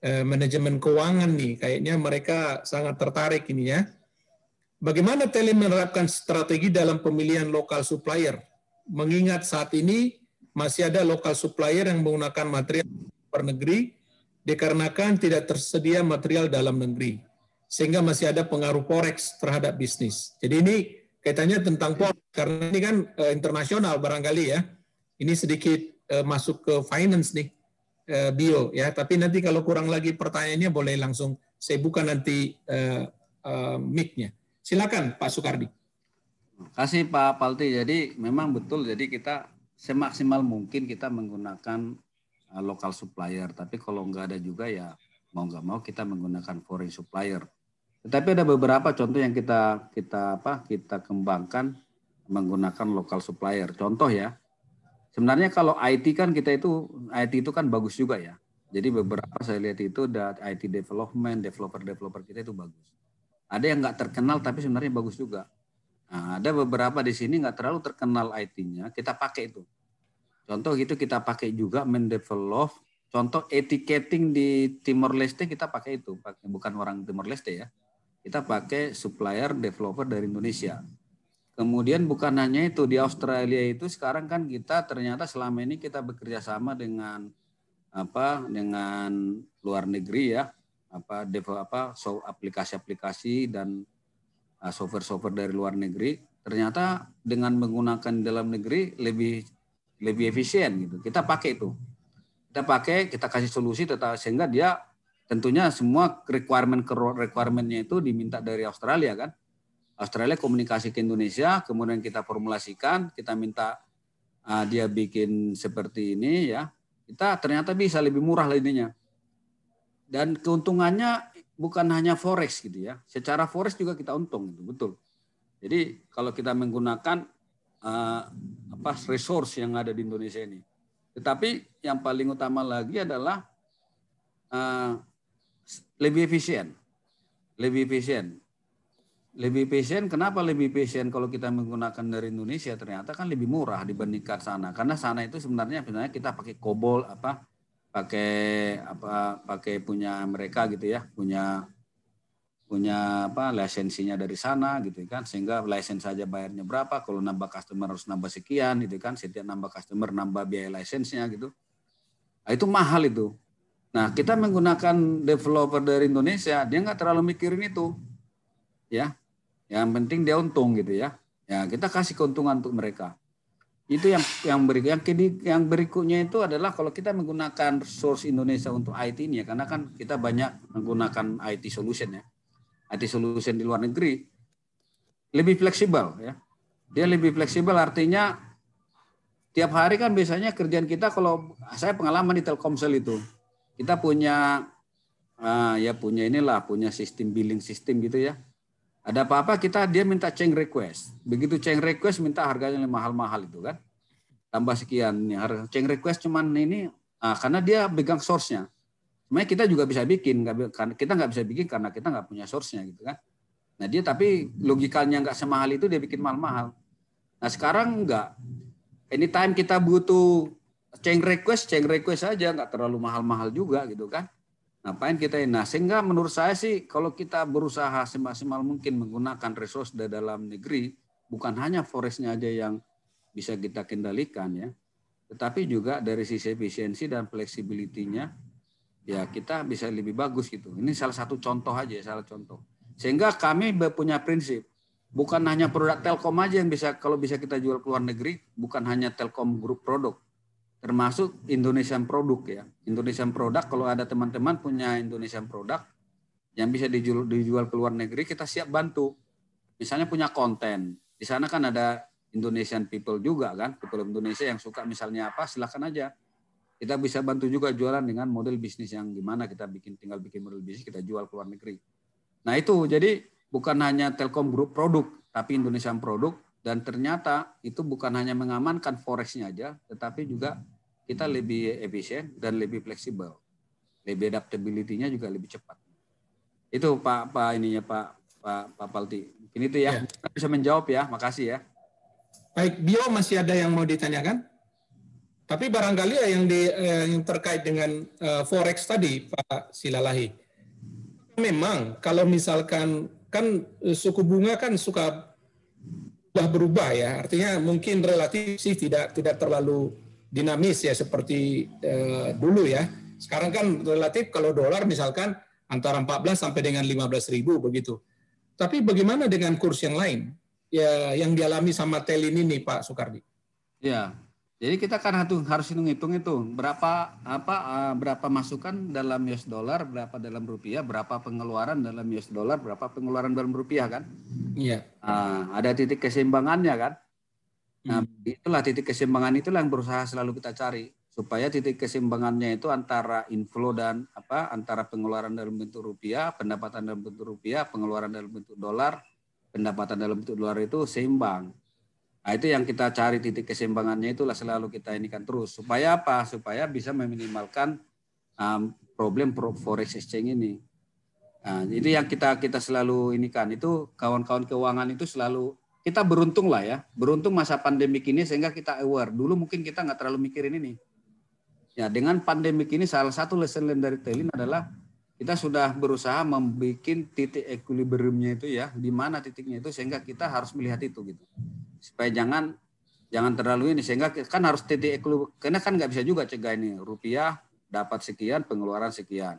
eh, manajemen keuangan nih, kayaknya mereka sangat tertarik ini ya. Bagaimana Tele menerapkan strategi dalam pemilihan lokal supplier? Mengingat saat ini masih ada lokal supplier yang menggunakan material per negeri dikarenakan tidak tersedia material dalam negeri sehingga masih ada pengaruh forex terhadap bisnis. Jadi ini kaitannya tentang forex karena ini kan eh, internasional barangkali ya. Ini sedikit eh, masuk ke finance nih eh, bio ya. Tapi nanti kalau kurang lagi pertanyaannya boleh langsung saya buka nanti micnya. mic-nya. Silakan Pak Sukardi. Terima kasih Pak Palti. Jadi memang betul jadi kita
semaksimal mungkin kita menggunakan uh, lokal supplier. Tapi kalau nggak ada juga ya mau nggak mau kita menggunakan foreign supplier. Tetapi ada beberapa contoh yang kita kita apa kita kembangkan menggunakan lokal supplier. Contoh ya, sebenarnya kalau IT kan kita itu IT itu kan bagus juga ya. Jadi beberapa saya lihat itu ada IT development, developer-developer kita itu bagus. Ada yang nggak terkenal tapi sebenarnya bagus juga. Nah, ada beberapa di sini nggak terlalu terkenal IT-nya, kita pakai itu. Contoh gitu kita pakai juga mendevelop contoh etiketing di Timor Leste kita pakai itu, bukan orang Timor Leste ya kita pakai supplier developer dari Indonesia. Kemudian bukan hanya itu di Australia itu sekarang kan kita ternyata selama ini kita bekerja sama dengan apa dengan luar negeri ya apa develop apa so aplikasi-aplikasi dan ah, software-software dari luar negeri ternyata dengan menggunakan dalam negeri lebih lebih efisien gitu kita pakai itu kita pakai kita kasih solusi tetap sehingga dia tentunya semua requirement requirementnya itu diminta dari Australia kan. Australia komunikasi ke Indonesia, kemudian kita formulasikan, kita minta uh, dia bikin seperti ini ya. Kita ternyata bisa lebih murah lah lainnya. Dan keuntungannya bukan hanya forex gitu ya. Secara forex juga kita untung gitu, betul. Jadi kalau kita menggunakan uh, apa resource yang ada di Indonesia ini. Tetapi yang paling utama lagi adalah uh, lebih efisien. Lebih efisien. Lebih efisien, kenapa lebih efisien kalau kita menggunakan dari Indonesia ternyata kan lebih murah dibandingkan sana. Karena sana itu sebenarnya sebenarnya kita pakai kobol apa pakai apa pakai punya mereka gitu ya, punya punya apa lisensinya dari sana gitu kan sehingga lisensi saja bayarnya berapa kalau nambah customer harus nambah sekian gitu kan setiap nambah customer nambah biaya lisensinya gitu nah, itu mahal itu Nah, kita menggunakan developer dari Indonesia, dia nggak terlalu mikirin itu. Ya. Yang penting dia untung gitu ya. Ya, kita kasih keuntungan untuk mereka. Itu yang yang berikut yang, yang berikutnya itu adalah kalau kita menggunakan source Indonesia untuk IT ini ya, karena kan kita banyak menggunakan IT solution ya. IT solution di luar negeri lebih fleksibel ya. Dia lebih fleksibel artinya tiap hari kan biasanya kerjaan kita kalau saya pengalaman di Telkomsel itu kita punya uh, ya punya inilah, punya sistem billing sistem gitu ya. Ada apa-apa kita dia minta change request. Begitu change request minta harganya mahal-mahal itu kan. Tambah sekian harga change request cuman ini uh, karena dia pegang source-nya. Sebenarnya kita juga bisa bikin, kan, kita nggak bisa bikin karena kita nggak punya source-nya gitu kan. Nah dia tapi logikanya nggak semahal itu dia bikin mahal-mahal. Nah sekarang nggak. ini time kita butuh ceng request, ceng request saja nggak terlalu mahal-mahal juga gitu kan. Ngapain kita ini? Nah, sehingga menurut saya sih kalau kita berusaha semaksimal mungkin menggunakan resource dari dalam negeri, bukan hanya forestnya aja yang bisa kita kendalikan ya, tetapi juga dari sisi efisiensi dan fleksibilitinya, ya kita bisa lebih bagus gitu. Ini salah satu contoh aja, salah contoh. Sehingga kami punya prinsip, bukan hanya produk Telkom aja yang bisa kalau bisa kita jual ke luar negeri, bukan hanya Telkom grup produk, termasuk Indonesian produk ya. Indonesian produk kalau ada teman-teman punya Indonesian produk yang bisa dijual, dijual ke luar negeri kita siap bantu. Misalnya punya konten. Di sana kan ada Indonesian people juga kan, people Indonesia yang suka misalnya apa silahkan aja. Kita bisa bantu juga jualan dengan model bisnis yang gimana kita bikin tinggal bikin model bisnis kita jual ke luar negeri. Nah itu jadi bukan hanya Telkom Group produk tapi Indonesian produk dan ternyata itu bukan hanya mengamankan forexnya aja tetapi juga kita lebih efisien dan lebih fleksibel. Lebih adaptability-nya juga lebih cepat. Itu Pak Pak ininya Pak Pak Pak Palti. Ini tuh ya,
ya. bisa menjawab ya. Makasih ya. Baik, Bio masih ada yang mau ditanyakan? Tapi barangkali yang di eh, yang terkait dengan eh, forex tadi Pak Silalahi. Memang kalau misalkan kan eh, suku bunga kan suka berubah ya. Artinya mungkin relatif sih tidak tidak terlalu dinamis ya seperti eh, dulu ya. Sekarang kan relatif kalau dolar misalkan antara 14 sampai dengan 15 ribu begitu. Tapi bagaimana dengan kurs yang lain? Ya, yang dialami sama Telin ini Pak Sukardi
Ya, jadi kita kan harus hitung-hitung itu berapa apa eh, berapa masukan dalam US dollar, berapa dalam rupiah, berapa pengeluaran dalam US dollar, berapa pengeluaran dalam rupiah kan? Iya. Ah, ada titik keseimbangannya kan? Nah, hmm. itulah titik keseimbangan itulah yang berusaha selalu kita cari supaya titik keseimbangannya itu antara inflow dan apa antara pengeluaran dalam bentuk rupiah, pendapatan dalam bentuk rupiah, pengeluaran dalam bentuk dolar, pendapatan dalam bentuk dolar itu seimbang. Nah, itu yang kita cari titik keseimbangannya itulah selalu kita ini kan terus supaya apa? Supaya bisa meminimalkan um, problem forex exchange ini. Nah, jadi yang kita kita selalu ini kan itu kawan-kawan keuangan itu selalu kita beruntung lah ya, beruntung masa pandemik ini sehingga kita aware. Dulu mungkin kita nggak terlalu mikirin ini. Ya dengan pandemik ini salah satu lesson learned dari Telin adalah kita sudah berusaha membuat titik equilibriumnya itu ya, di mana titiknya itu sehingga kita harus melihat itu gitu. Supaya jangan jangan terlalu ini sehingga kan harus titik equilibrium karena kan nggak bisa juga cegah ini rupiah dapat sekian pengeluaran sekian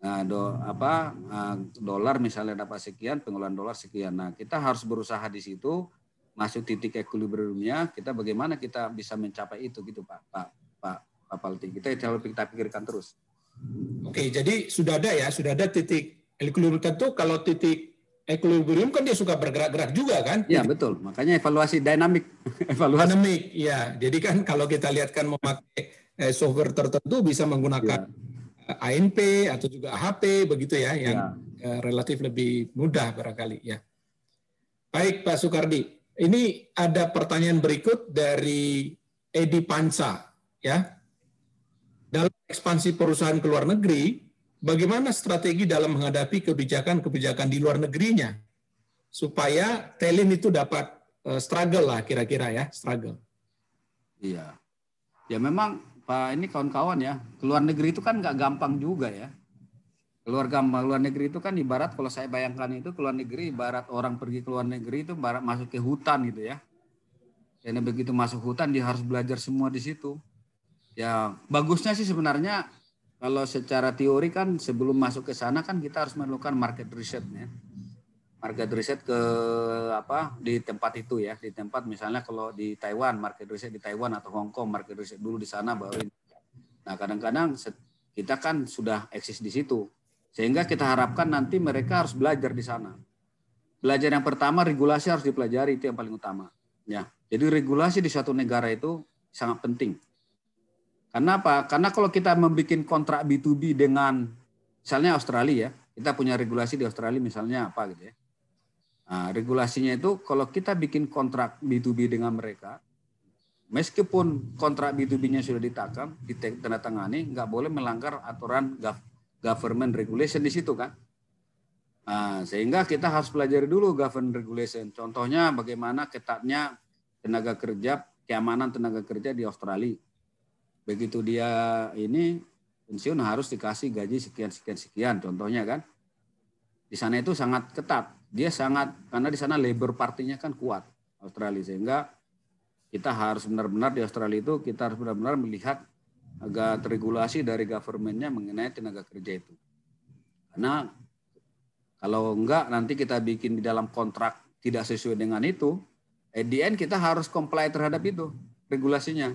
Nah, do, apa ah, dolar misalnya dapat sekian, pengeluaran dolar sekian. Nah, kita harus berusaha di situ masuk titik equilibriumnya. Kita bagaimana kita bisa mencapai itu gitu Pak Pak Pak Pak Palti. Kita selalu kita pikirkan terus.
Oke, jadi sudah ada ya, sudah ada titik equilibrium itu kalau titik equilibrium kan dia suka bergerak-gerak juga kan? Iya betul, makanya evaluasi dinamik. evaluasi. Dinamik, ya. Jadi kan kalau kita lihat kan memakai eh, software tertentu bisa menggunakan ya ANP atau juga HP begitu ya yang ya. Eh, relatif lebih mudah barangkali ya. Baik Pak Sukardi, ini ada pertanyaan berikut dari Edi Pansa ya. Dalam ekspansi perusahaan ke luar negeri, bagaimana strategi dalam menghadapi kebijakan-kebijakan di luar negerinya supaya Telin itu dapat eh, struggle lah kira-kira ya, struggle.
Iya. Ya memang Pak ini kawan-kawan ya, keluar negeri itu kan nggak gampang juga ya. Keluar gampang luar negeri itu kan ibarat kalau saya bayangkan itu keluar negeri ibarat orang pergi ke luar negeri itu ibarat masuk ke hutan gitu ya. Dan ya, nah, begitu masuk hutan dia harus belajar semua di situ. Ya bagusnya sih sebenarnya kalau secara teori kan sebelum masuk ke sana kan kita harus melakukan market research ya market riset ke apa di tempat itu ya di tempat misalnya kalau di Taiwan market riset di Taiwan atau Hong Kong market riset dulu di sana baru ini. nah kadang-kadang kita kan sudah eksis di situ sehingga kita harapkan nanti mereka harus belajar di sana belajar yang pertama regulasi harus dipelajari itu yang paling utama ya jadi regulasi di suatu negara itu sangat penting karena apa karena kalau kita membuat kontrak B2B dengan misalnya Australia ya kita punya regulasi di Australia misalnya apa gitu ya Nah, regulasinya itu kalau kita bikin kontrak B2B dengan mereka, meskipun kontrak B2B-nya sudah ditakam, ditandatangani, nggak boleh melanggar aturan government regulation di situ kan. Nah, sehingga kita harus pelajari dulu government regulation. Contohnya bagaimana ketatnya tenaga kerja, keamanan tenaga kerja di Australia. Begitu dia ini pensiun harus dikasih gaji sekian sekian sekian contohnya kan. Di sana itu sangat ketat dia sangat karena di sana labor partinya kan kuat Australia sehingga kita harus benar-benar di Australia itu kita harus benar-benar melihat agak terregulasi dari governmentnya mengenai tenaga kerja itu karena kalau enggak nanti kita bikin di dalam kontrak tidak sesuai dengan itu at kita harus comply terhadap itu regulasinya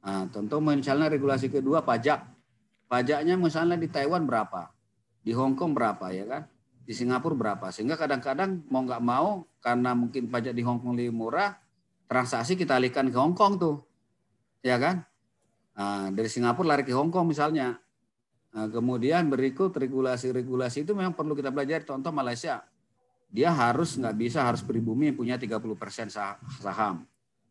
nah, tentu misalnya regulasi kedua pajak pajaknya misalnya di Taiwan berapa di Hong Kong berapa ya kan di Singapura berapa. Sehingga kadang-kadang mau nggak mau karena mungkin pajak di Hongkong lebih murah, transaksi kita alihkan ke Hongkong tuh, ya kan? Nah, dari Singapura lari ke Hongkong misalnya. Nah, kemudian berikut regulasi-regulasi itu memang perlu kita belajar Contoh Malaysia, dia harus nggak bisa harus pribumi punya 30% saham.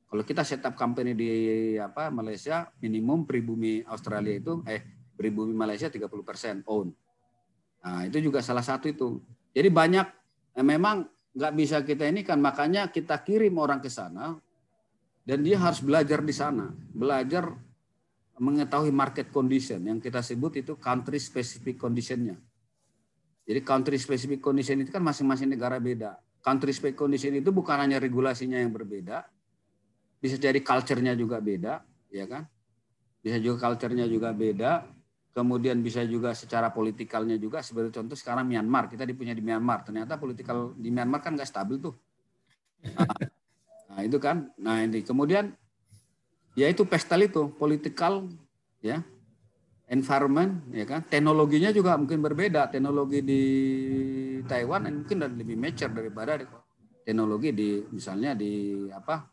Kalau kita setup company di apa Malaysia minimum pribumi Australia itu eh pribumi Malaysia 30% own. Nah, itu juga salah satu itu. Jadi banyak eh, memang nggak bisa kita ini kan makanya kita kirim orang ke sana dan dia harus belajar di sana, belajar mengetahui market condition yang kita sebut itu country specific conditionnya. Jadi country specific condition itu kan masing-masing negara beda. Country specific condition itu bukan hanya regulasinya yang berbeda, bisa jadi culture-nya juga beda, ya kan? Bisa juga culture-nya juga beda, kemudian bisa juga secara politikalnya juga sebagai contoh sekarang Myanmar kita dipunya di Myanmar ternyata politikal di Myanmar kan nggak stabil tuh nah, itu kan nah ini kemudian ya itu pestel itu politikal ya environment ya kan teknologinya juga mungkin berbeda teknologi di Taiwan mungkin lebih mature daripada teknologi di misalnya di apa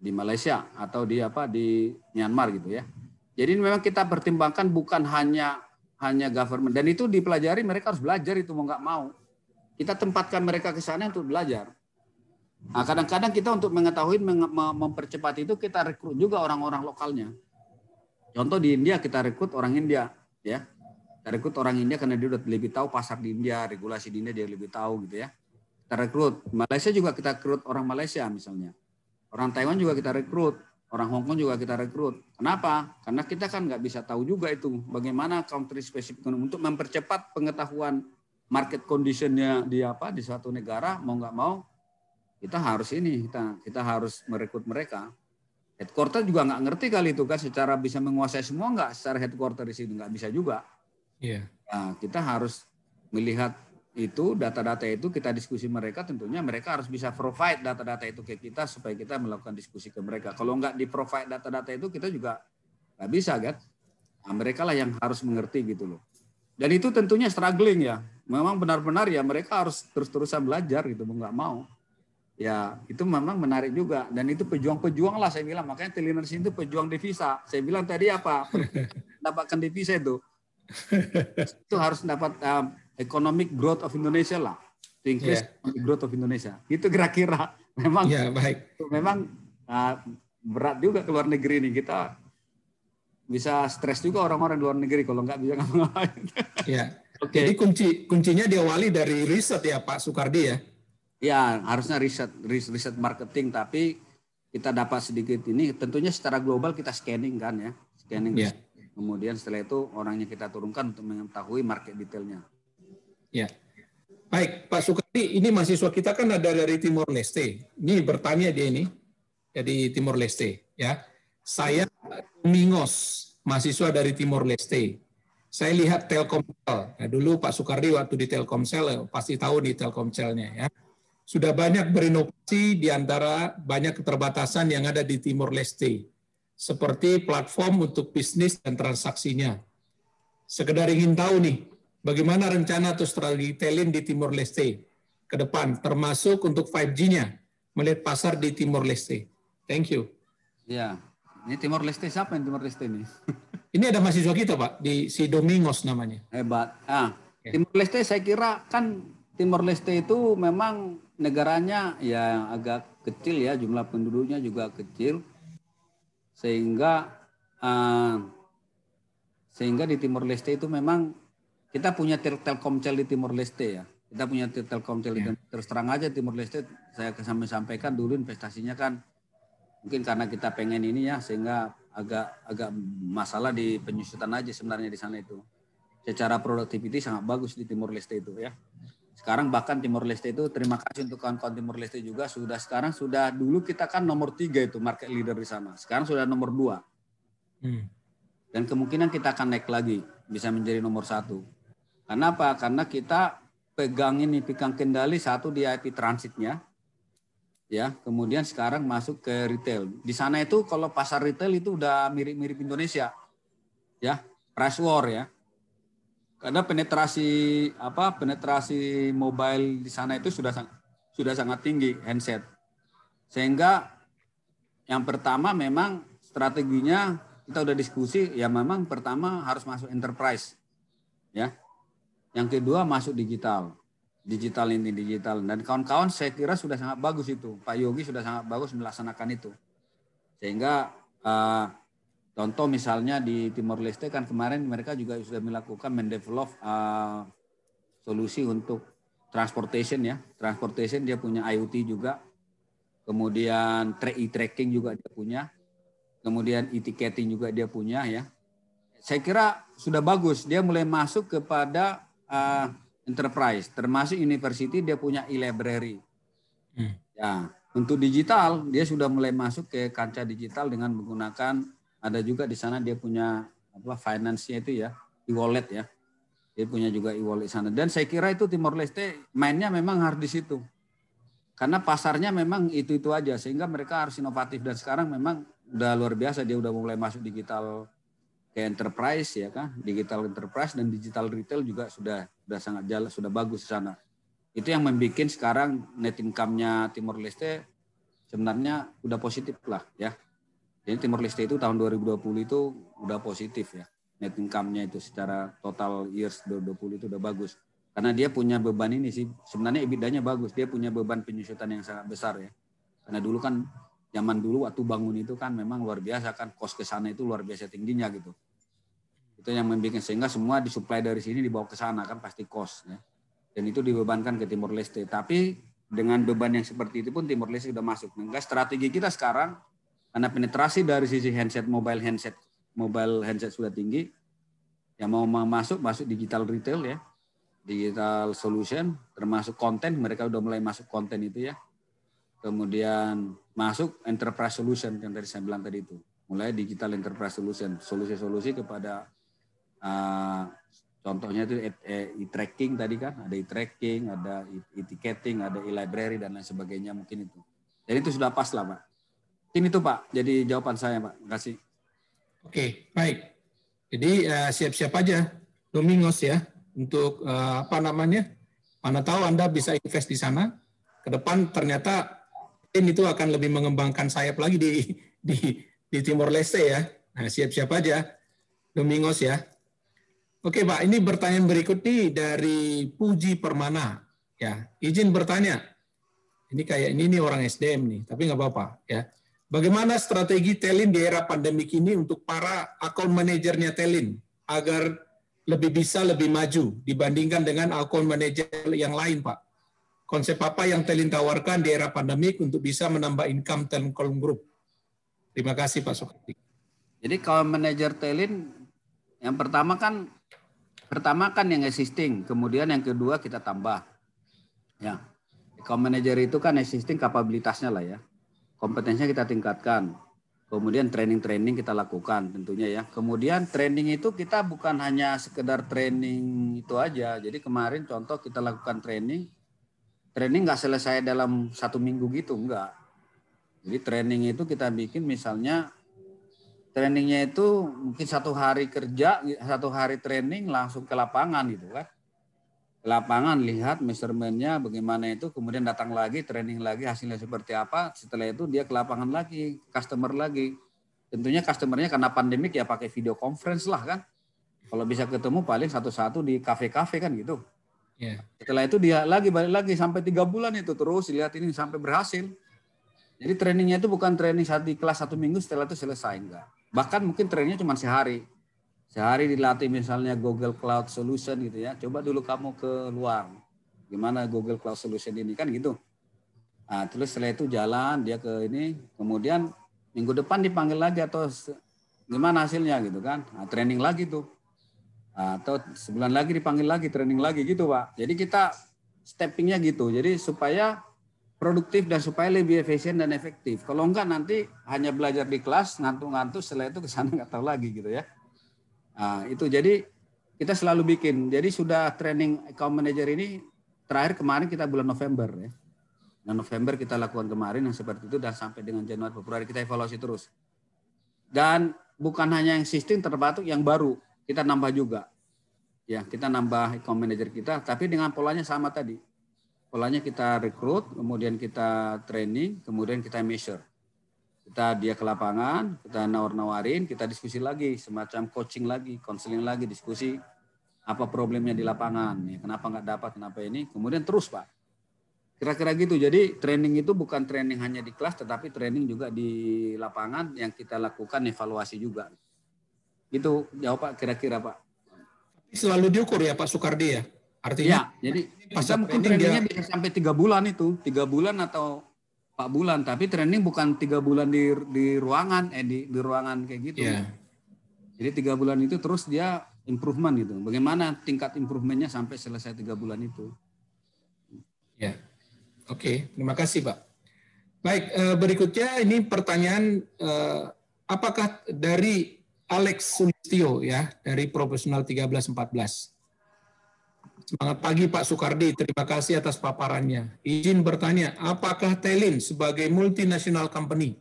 di Malaysia atau di apa di Myanmar gitu ya jadi memang kita pertimbangkan bukan hanya hanya government dan itu dipelajari mereka harus belajar itu mau nggak mau. Kita tempatkan mereka ke sana untuk belajar. Nah, kadang-kadang kita untuk mengetahui mempercepat itu kita rekrut juga orang-orang lokalnya. Contoh di India kita rekrut orang India, ya. Kita rekrut orang India karena dia udah lebih tahu pasar di India, regulasi di India dia lebih tahu gitu ya. Kita rekrut Malaysia juga kita rekrut orang Malaysia misalnya. Orang Taiwan juga kita rekrut Orang Hongkong juga kita rekrut. Kenapa? Karena kita kan nggak bisa tahu juga itu bagaimana country specific untuk mempercepat pengetahuan market conditionnya di apa di suatu negara mau nggak mau kita harus ini kita kita harus merekrut mereka. Headquarter juga nggak ngerti kali itu kan secara bisa menguasai semua nggak secara headquarter di sini nggak bisa juga. Iya. Yeah. Nah, kita harus melihat itu data-data itu kita diskusi mereka tentunya mereka harus bisa provide data-data itu ke kita supaya kita melakukan diskusi ke mereka. Kalau nggak di provide data-data itu kita juga nggak bisa kan. Nah, mereka lah yang harus mengerti gitu loh. Dan itu tentunya struggling ya. Memang benar-benar ya mereka harus terus-terusan belajar gitu mau nggak mau. Ya itu memang menarik juga dan itu pejuang-pejuang lah saya bilang makanya teliners itu pejuang devisa. Saya bilang tadi apa? Dapatkan devisa itu. itu harus dapat uh, economic growth of Indonesia lah, to increase yeah. economic growth of Indonesia. Itu kira-kira memang yeah, baik. memang uh, berat juga ke luar negeri ini kita bisa stres juga orang-orang di luar negeri kalau nggak bisa ngapa-ngapain.
Yeah. okay. Jadi kunci kuncinya diawali dari riset ya Pak Sukardi ya.
Ya harusnya riset riset marketing tapi kita dapat sedikit ini tentunya secara global kita scanning kan ya scanning. Yeah. Kemudian setelah itu orangnya kita turunkan untuk mengetahui market detailnya.
Ya. Baik, Pak Sukardi, ini mahasiswa kita kan ada dari Timor Leste. Ini bertanya dia ini dari Timor Leste, ya. Saya Mingos, mahasiswa dari Timor Leste. Saya lihat Telkomsel. Nah, dulu Pak Sukardi waktu di Telkomsel eh, pasti tahu di Telkomselnya ya. Sudah banyak berinovasi di antara banyak keterbatasan yang ada di Timor Leste seperti platform untuk bisnis dan transaksinya. Sekedar ingin tahu nih, bagaimana rencana atau strategi Telin di Timor Leste ke depan, termasuk untuk 5G-nya, melihat pasar di Timor Leste. Thank you.
Ya, ini Timor Leste siapa yang Timor Leste ini?
ini ada mahasiswa kita Pak, di si Domingos namanya. Hebat. Ah,
Timor Leste saya kira kan Timor Leste itu memang negaranya ya agak kecil ya, jumlah penduduknya juga kecil. Sehingga uh, sehingga di Timor Leste itu memang kita punya tel Telkomsel di Timor Leste ya. Kita punya tel Telkomsel yeah. terus terang aja Timor Leste saya sampai sampaikan dulu investasinya kan mungkin karena kita pengen ini ya sehingga agak agak masalah di penyusutan aja sebenarnya di sana itu. Secara produktiviti sangat bagus di Timor Leste itu ya. Sekarang bahkan Timor Leste itu terima kasih untuk kawan-kawan Timor Leste juga sudah sekarang sudah dulu kita kan nomor tiga itu market leader di sana. Sekarang sudah nomor dua. Hmm. Dan kemungkinan kita akan naik lagi bisa menjadi nomor satu karena apa? Karena kita pegang ini pegang kendali satu di IP transitnya, ya. Kemudian sekarang masuk ke retail. Di sana itu kalau pasar retail itu udah mirip-mirip Indonesia, ya. Price war ya. Karena penetrasi apa penetrasi mobile di sana itu sudah sudah sangat tinggi handset. Sehingga yang pertama memang strateginya kita udah diskusi ya memang pertama harus masuk enterprise. Ya, yang kedua masuk digital. Digital ini digital dan kawan-kawan saya kira sudah sangat bagus itu. Pak Yogi sudah sangat bagus melaksanakan itu. Sehingga uh, contoh misalnya di Timor Leste kan kemarin mereka juga sudah melakukan mendevelop uh, solusi untuk transportation ya. Transportation dia punya IoT juga. Kemudian e-tracking juga dia punya. Kemudian e-ticketing juga dia punya ya saya kira sudah bagus. Dia mulai masuk kepada uh, enterprise, termasuk university dia punya e-library. Hmm. Ya, untuk digital dia sudah mulai masuk ke kancah digital dengan menggunakan ada juga di sana dia punya apa finance-nya itu ya, e-wallet ya. Dia punya juga e-wallet sana. Dan saya kira itu Timor Leste mainnya memang harus di situ. Karena pasarnya memang itu-itu aja sehingga mereka harus inovatif dan sekarang memang udah luar biasa dia udah mulai masuk digital ke enterprise ya kan digital enterprise dan digital retail juga sudah sudah sangat jalan sudah bagus di sana itu yang membuat sekarang net income-nya Timor Leste sebenarnya udah positif lah ya jadi Timor Leste itu tahun 2020 itu udah positif ya net income-nya itu secara total years 2020 itu udah bagus karena dia punya beban ini sih sebenarnya ebitda bagus dia punya beban penyusutan yang sangat besar ya karena dulu kan zaman dulu waktu bangun itu kan memang luar biasa kan kos ke sana itu luar biasa tingginya gitu itu yang membuat sehingga semua disuplai dari sini dibawa ke sana kan pasti kos ya. dan itu dibebankan ke Timor Leste tapi dengan beban yang seperti itu pun Timor Leste sudah masuk nah, strategi kita sekarang karena penetrasi dari sisi handset mobile handset mobile handset sudah tinggi yang mau masuk masuk digital retail ya digital solution termasuk konten mereka sudah mulai masuk konten itu ya kemudian masuk enterprise solution yang tadi saya bilang tadi itu mulai digital enterprise solution solusi-solusi kepada Eh, contohnya itu eh, eh, e-tracking tadi kan, ada e-tracking, ada e-ticketing, ada e-library dan lain sebagainya mungkin itu. Jadi itu sudah pas lah Pak. Mungkin itu Pak, jadi jawaban saya Pak. Terima kasih.
Oke, baik. Jadi siap-siap uh, aja
Domingos ya
untuk uh, apa namanya? Mana tahu Anda bisa invest di sana. Ke depan ternyata ini itu akan lebih mengembangkan sayap lagi di di di Timor Leste ya. Nah, siap-siap aja Domingos ya. Oke Pak, ini pertanyaan berikut nih dari Puji Permana. Ya, izin bertanya. Ini kayak ini nih orang SDM nih, tapi nggak apa-apa ya. Bagaimana strategi Telin di era pandemi ini untuk para account manajernya Telin agar lebih bisa lebih maju dibandingkan dengan account manajer yang lain, Pak? Konsep apa yang Telin tawarkan di era pandemi untuk bisa menambah income Telin Kolom Group? Terima kasih Pak Sokri. Jadi kalau manajer Telin yang pertama kan Pertama kan yang existing,
kemudian yang kedua kita tambah. Ya. Account manager itu kan existing kapabilitasnya lah ya. Kompetensinya kita tingkatkan. Kemudian training-training kita lakukan tentunya ya. Kemudian training itu kita bukan hanya sekedar training itu aja. Jadi kemarin contoh kita lakukan training. Training nggak selesai dalam satu minggu gitu, enggak. Jadi training itu kita bikin misalnya trainingnya itu mungkin satu hari kerja, satu hari training langsung ke lapangan gitu kan. Ke lapangan lihat measurementnya bagaimana itu, kemudian datang lagi training lagi hasilnya seperti apa. Setelah itu dia ke lapangan lagi, customer lagi. Tentunya customernya karena pandemik ya pakai video conference lah kan. Kalau bisa ketemu paling satu-satu di kafe-kafe kan gitu. Yeah. Setelah itu dia lagi balik lagi sampai tiga bulan itu terus lihat ini sampai berhasil. Jadi trainingnya itu bukan training saat di kelas satu minggu setelah itu selesai enggak Bahkan mungkin trennya cuma sehari. Sehari dilatih misalnya Google Cloud Solution gitu ya. Coba dulu kamu ke luar. Gimana Google Cloud Solution ini kan gitu. Nah, terus setelah itu jalan dia ke ini, kemudian minggu depan dipanggil lagi atau gimana hasilnya gitu kan. Nah, training lagi tuh. Nah, atau sebulan lagi dipanggil lagi, training lagi gitu Pak. Jadi kita steppingnya gitu. Jadi supaya produktif dan supaya lebih efisien dan efektif. Kalau enggak nanti hanya belajar di kelas ngantuk-ngantuk setelah itu ke sana nggak tahu lagi gitu ya. Nah, itu jadi kita selalu bikin. Jadi sudah training account manager ini terakhir kemarin kita bulan November ya. Dan November kita lakukan kemarin yang seperti itu dan sampai dengan Januari Februari kita evaluasi terus. Dan bukan hanya yang sistem terbatuk yang baru, kita nambah juga. Ya, kita nambah account manager kita tapi dengan polanya sama tadi polanya kita rekrut, kemudian kita training, kemudian kita measure. Kita dia ke lapangan, kita nawar-nawarin, kita diskusi lagi, semacam coaching lagi, counseling lagi, diskusi apa problemnya di lapangan, ya, kenapa nggak dapat, kenapa ini, kemudian terus pak. Kira-kira gitu. Jadi training itu bukan training hanya di kelas, tetapi training juga di lapangan yang kita lakukan evaluasi juga. Itu jawab pak kira-kira pak.
Selalu diukur ya Pak Soekardi ya? Artinya ya, jadi
pasca mungkin trainingnya bisa sampai tiga bulan itu, tiga bulan atau empat bulan. Tapi training bukan tiga bulan di di ruangan, eh di, di ruangan kayak gitu. Yeah. Jadi tiga bulan itu terus dia improvement gitu. Bagaimana tingkat improvementnya sampai
selesai tiga bulan itu? Ya, yeah. oke. Okay. Terima kasih Pak. Baik, eh, berikutnya ini pertanyaan eh, apakah dari Alex Sulistio ya dari Profesional 1314. Semangat pagi Pak Soekardi, terima kasih atas paparannya. Izin bertanya, apakah Telin sebagai multinasional company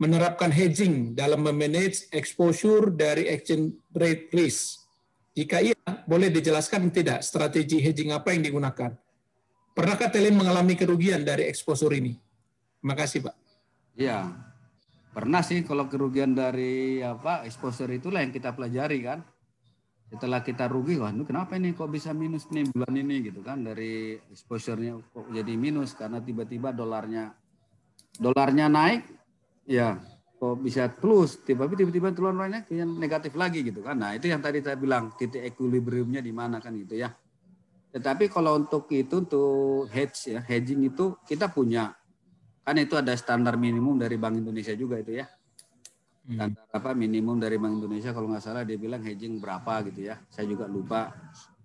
menerapkan hedging dalam memanage exposure dari exchange rate risk? Jika iya, boleh dijelaskan tidak strategi hedging apa yang digunakan? Pernahkah Telin mengalami kerugian dari exposure ini? Terima kasih Pak. Ya, pernah sih
kalau kerugian dari apa exposure itulah yang kita pelajari kan setelah kita rugi wah ini kenapa ini kok bisa minus nih bulan ini gitu kan dari exposure-nya kok jadi minus karena tiba-tiba dolarnya dolarnya naik ya kok bisa plus tiba-tiba tiba-tiba turun lainnya yang negatif lagi gitu kan nah itu yang tadi saya bilang titik equilibriumnya di mana kan gitu ya tetapi kalau untuk itu untuk hedge ya hedging itu kita punya kan itu ada standar minimum dari Bank Indonesia juga itu ya Kata, hmm. apa minimum dari Bank Indonesia kalau nggak salah dia bilang hedging berapa gitu ya. Saya juga lupa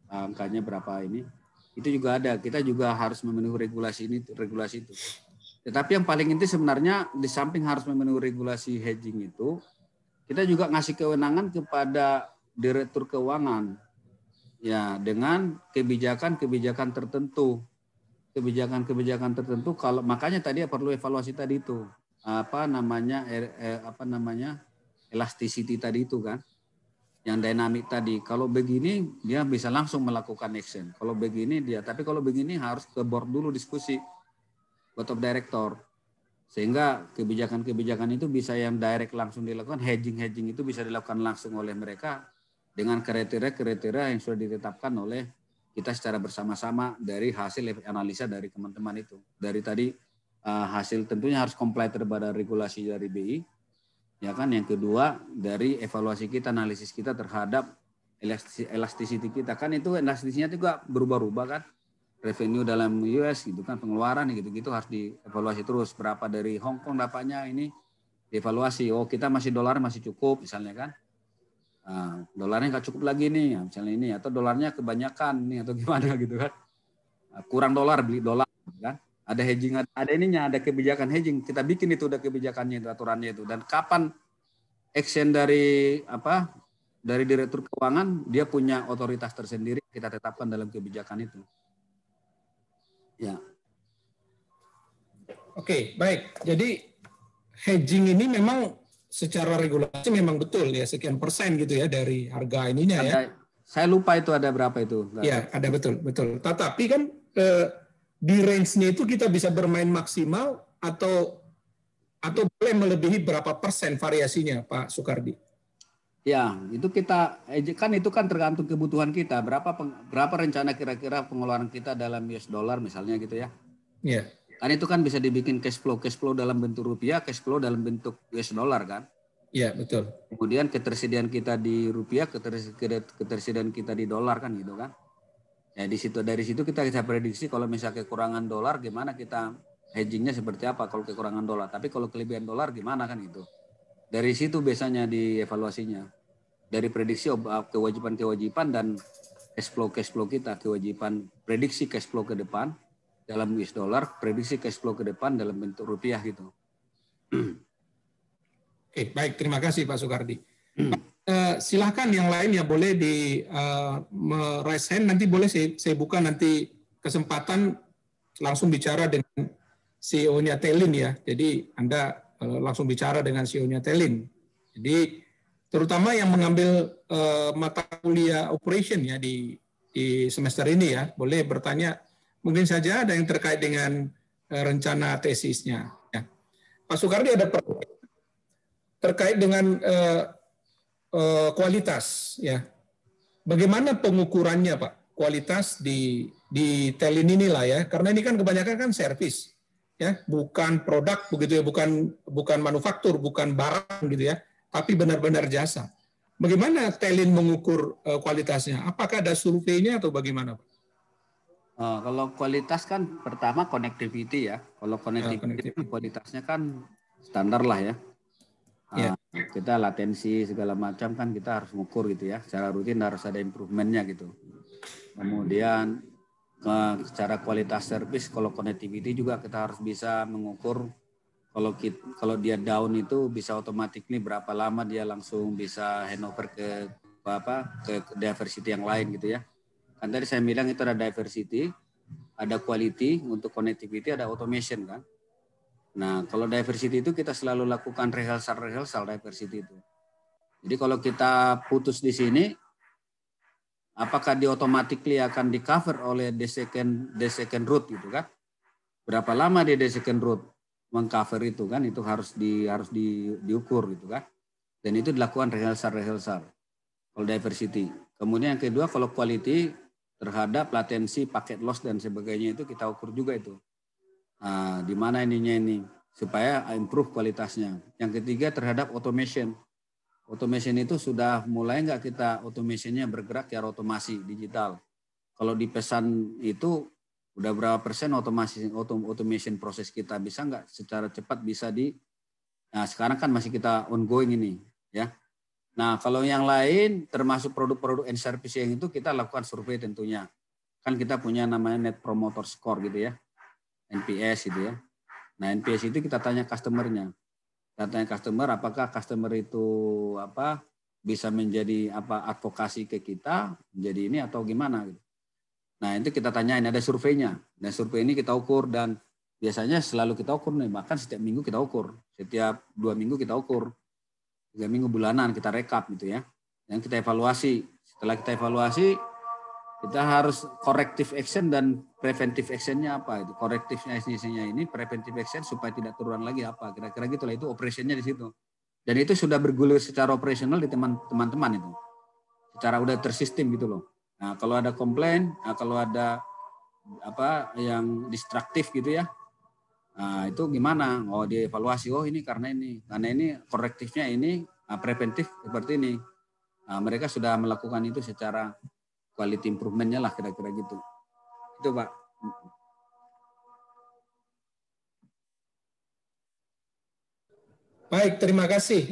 eh, angkanya berapa ini. Itu juga ada. Kita juga harus memenuhi regulasi ini, regulasi itu. Tetapi yang paling inti sebenarnya di samping harus memenuhi regulasi hedging itu, kita juga ngasih kewenangan kepada direktur keuangan ya dengan kebijakan-kebijakan tertentu kebijakan-kebijakan tertentu kalau makanya tadi perlu evaluasi tadi itu apa namanya er, eh, apa namanya elasticity tadi itu kan yang dinamik tadi kalau begini dia bisa langsung melakukan action kalau begini dia tapi kalau begini harus ke board dulu diskusi board of director sehingga kebijakan-kebijakan itu bisa yang direct langsung dilakukan hedging-hedging itu bisa dilakukan langsung oleh mereka dengan kriteria-kriteria yang sudah ditetapkan oleh kita secara bersama-sama dari hasil analisa dari teman-teman itu dari tadi Eh, hasil tentunya harus comply terhadap regulasi dari BI. Ya kan yang kedua dari evaluasi kita, analisis kita terhadap elasticity kita kan itu elastisnya juga berubah-ubah kan revenue dalam US gitu kan pengeluaran gitu-gitu harus dievaluasi terus berapa dari Hong Kong dapatnya ini dievaluasi oh kita masih dolar masih cukup misalnya kan nah, dolarnya nggak cukup lagi nih ya, misalnya ini atau dolarnya kebanyakan nih atau gimana gitu kan ah, kurang dolar beli dolar kan ada hedging ada ininya ada kebijakan hedging kita bikin itu udah kebijakannya aturannya itu dan kapan action dari apa dari direktur keuangan dia punya otoritas tersendiri kita tetapkan dalam kebijakan itu ya oke okay,
baik jadi hedging ini memang secara regulasi memang betul ya sekian persen gitu ya dari harga ininya ya. ada, ya saya lupa itu ada berapa itu Iya, ada betul betul tetapi kan eh, di range-nya itu kita bisa bermain maksimal atau atau boleh melebihi berapa persen variasinya Pak Sukardi? Ya, itu
kita eh, kan itu kan tergantung kebutuhan kita. Berapa berapa rencana kira-kira pengeluaran kita dalam US dollar misalnya gitu ya. Iya. Kan itu kan bisa dibikin cash flow, cash flow dalam bentuk rupiah, cash flow dalam bentuk US dollar kan? Iya, betul. Kemudian ketersediaan kita di rupiah, ketersediaan kita di dolar kan gitu kan? Ya di situ dari situ kita bisa prediksi kalau misalnya kekurangan dolar gimana kita hedgingnya seperti apa kalau kekurangan dolar. Tapi kalau kelebihan dolar gimana kan itu. Dari situ biasanya dievaluasinya. Dari prediksi uh, kewajiban-kewajiban dan cash flow cash flow kita, kewajiban prediksi cash flow ke depan dalam US dollar, prediksi cash flow ke depan dalam bentuk
rupiah gitu. Eh, baik, terima kasih Pak Soekardi. Hmm. Eh, silahkan yang lain ya boleh di uh, raise hand nanti boleh saya, saya buka nanti kesempatan langsung bicara dengan CEO-nya Telin ya. Jadi Anda uh, langsung bicara dengan CEO-nya Telin. Jadi terutama yang mengambil uh, mata kuliah operation ya di di semester ini ya boleh bertanya mungkin saja ada yang terkait dengan uh, rencana tesisnya. Ya. Pak Soekardi ada pertanyaan terkait dengan uh, Eh, kualitas ya. Bagaimana pengukurannya Pak? Kualitas di di Telin inilah ya. Karena ini kan kebanyakan kan servis ya, bukan produk begitu ya, bukan bukan manufaktur, bukan barang gitu ya, tapi benar-benar jasa. Bagaimana Telin mengukur eh, kualitasnya? Apakah ada surveinya atau bagaimana Pak?
Uh, kalau kualitas kan pertama connectivity ya. Kalau ya, connectivity, ya, connectivity. kualitasnya kan standar lah ya kita latensi segala macam kan kita harus mengukur gitu ya secara rutin harus ada improvementnya gitu kemudian ke secara kualitas servis, kalau connectivity juga kita harus bisa mengukur kalau kita, kalau dia down itu bisa otomatis nih berapa lama dia langsung bisa handover ke apa ke diversity yang lain gitu ya kan tadi saya bilang itu ada diversity ada quality untuk connectivity ada automation kan Nah, kalau diversity itu kita selalu lakukan rehearsal-rehearsal diversity itu. Jadi kalau kita putus di sini, apakah di automatically akan di cover oleh the second, the second root gitu kan? Berapa lama di the second root mengcover itu kan? Itu harus di harus di, diukur gitu kan? Dan itu dilakukan rehearsal-rehearsal. Kalau diversity. Kemudian yang kedua kalau quality terhadap latensi, paket loss dan sebagainya itu kita ukur juga itu dimana ah, di mana ininya ini supaya improve kualitasnya. Yang ketiga terhadap automation. Automation itu sudah mulai nggak kita automationnya bergerak ya otomasi digital. Kalau di pesan itu udah berapa persen otomasi automation proses kita bisa nggak secara cepat bisa di nah sekarang kan masih kita ongoing ini ya nah kalau yang lain termasuk produk-produk and service yang itu kita lakukan survei tentunya kan kita punya namanya net promoter score gitu ya NPS gitu ya. Nah NPS itu kita tanya customernya. Kita tanya customer apakah customer itu apa bisa menjadi apa advokasi ke kita menjadi ini atau gimana gitu. Nah itu kita tanyain ada surveinya. Dan survei ini kita ukur dan biasanya selalu kita ukur nih bahkan setiap minggu kita ukur setiap dua minggu kita ukur tiga minggu bulanan kita rekap gitu ya yang kita evaluasi setelah kita evaluasi kita harus corrective action dan preventif actionnya apa itu? korektifnya actionnya ini, preventif action supaya tidak turun lagi apa? Kira-kira gitulah itu operationnya di situ. Dan itu sudah bergulir secara operasional di teman-teman itu. Secara udah tersistem gitu loh. Nah, kalau ada komplain, nah, kalau ada apa yang distraktif gitu ya, Nah, itu gimana? Oh, dievaluasi. Oh, ini karena ini. Karena ini korektifnya ini nah, preventif seperti ini. Nah, mereka sudah melakukan itu secara quality improvement-nya lah kira-kira gitu. Itu Pak.
Baik, terima kasih.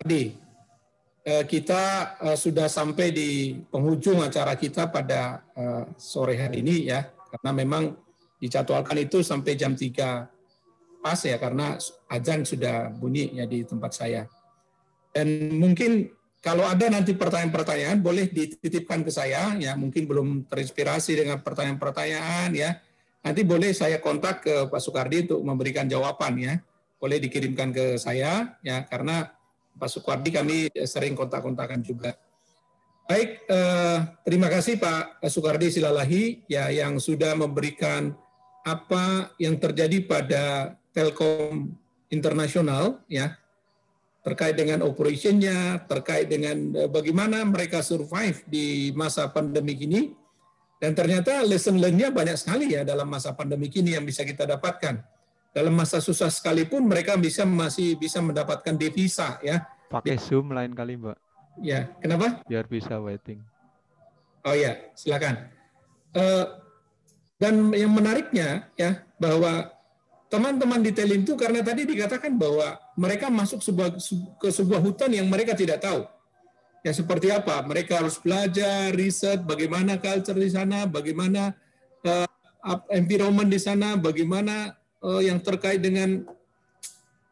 Tadi ah, eh, kita eh, sudah sampai di penghujung acara kita pada eh, sore hari ini ya, karena memang dijadwalkan itu sampai jam 3 pas ya, karena azan sudah bunyi ya di tempat saya. Dan mungkin kalau ada nanti pertanyaan-pertanyaan boleh dititipkan ke saya ya mungkin belum terinspirasi dengan pertanyaan-pertanyaan ya. Nanti boleh saya kontak ke Pak Sukardi untuk memberikan jawaban ya. Boleh dikirimkan ke saya ya karena Pak Sukardi kami eh, sering kontak-kontakan juga. Baik, eh, terima kasih Pak Sukardi Silalahi ya yang sudah memberikan apa yang terjadi pada Telkom internasional ya terkait dengan operationnya, terkait dengan eh, bagaimana mereka survive di masa pandemi ini. Dan ternyata lesson learn-nya banyak sekali ya dalam masa pandemi ini yang bisa kita dapatkan. Dalam masa susah sekalipun mereka bisa masih bisa mendapatkan devisa ya. Pakai Zoom lain kali, Mbak. Ya, kenapa? Biar bisa waiting. Oh ya, silakan. Uh, dan yang menariknya ya bahwa teman-teman di Telim karena tadi dikatakan bahwa mereka masuk sebuah, ke sebuah hutan yang mereka tidak tahu. Ya seperti apa? Mereka harus belajar, riset, bagaimana culture di sana, bagaimana uh, environment di sana, bagaimana uh, yang terkait dengan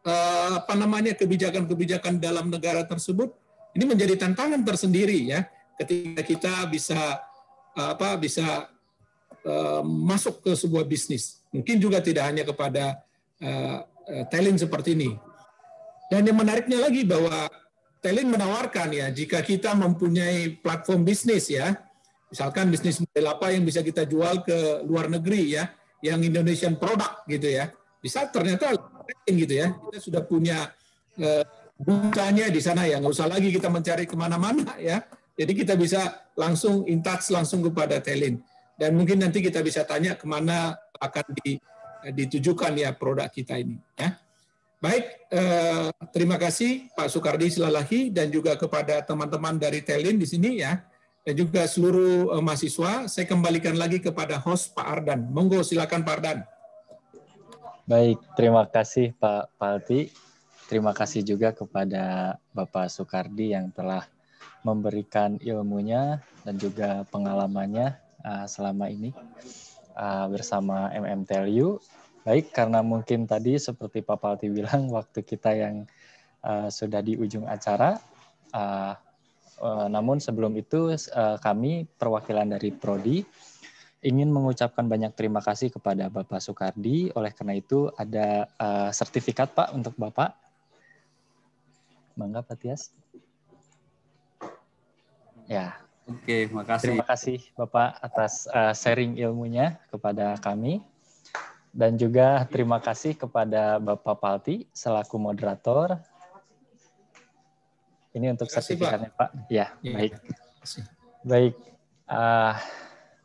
uh, apa namanya kebijakan-kebijakan dalam negara tersebut. Ini menjadi tantangan tersendiri ya ketika kita bisa apa bisa uh, masuk ke sebuah bisnis Mungkin juga tidak hanya kepada uh, talent seperti ini. Dan yang menariknya lagi bahwa Telin menawarkan ya jika kita mempunyai platform bisnis ya, misalkan bisnis model apa yang bisa kita jual ke luar negeri ya, yang Indonesian product gitu ya, bisa ternyata gitu ya, kita sudah punya uh, eh, bukanya di sana ya, nggak usah lagi kita mencari kemana-mana ya. Jadi kita bisa langsung in langsung kepada Telin dan mungkin nanti kita bisa tanya kemana akan di, eh, ditujukan ya produk kita ini. Ya. Baik, eh, terima kasih Pak Soekardi Silalahi dan juga kepada teman-teman dari Telin di sini ya, dan juga seluruh eh, mahasiswa. Saya kembalikan lagi kepada host Pak Ardan. Monggo silakan Pak Ardan.
Baik, terima kasih Pak Palti. Terima kasih juga kepada Bapak Soekardi yang telah memberikan ilmunya dan juga pengalamannya uh, selama ini uh, bersama MMTLU. Baik, karena mungkin tadi seperti Pak Palti bilang, waktu kita yang uh, sudah di ujung acara, uh, uh, namun sebelum itu uh, kami perwakilan dari Prodi ingin mengucapkan banyak terima kasih kepada Bapak Soekardi. Oleh karena itu ada uh, sertifikat Pak untuk Bapak. Mangga Pak Tias. Ya, Oke, makasih. Terima kasih Bapak atas uh, sharing ilmunya kepada kami. Dan juga terima kasih kepada Bapak Palti selaku moderator. Ini untuk sertifikatnya Pak. Pak. Ya, ya, baik. Baik. Uh,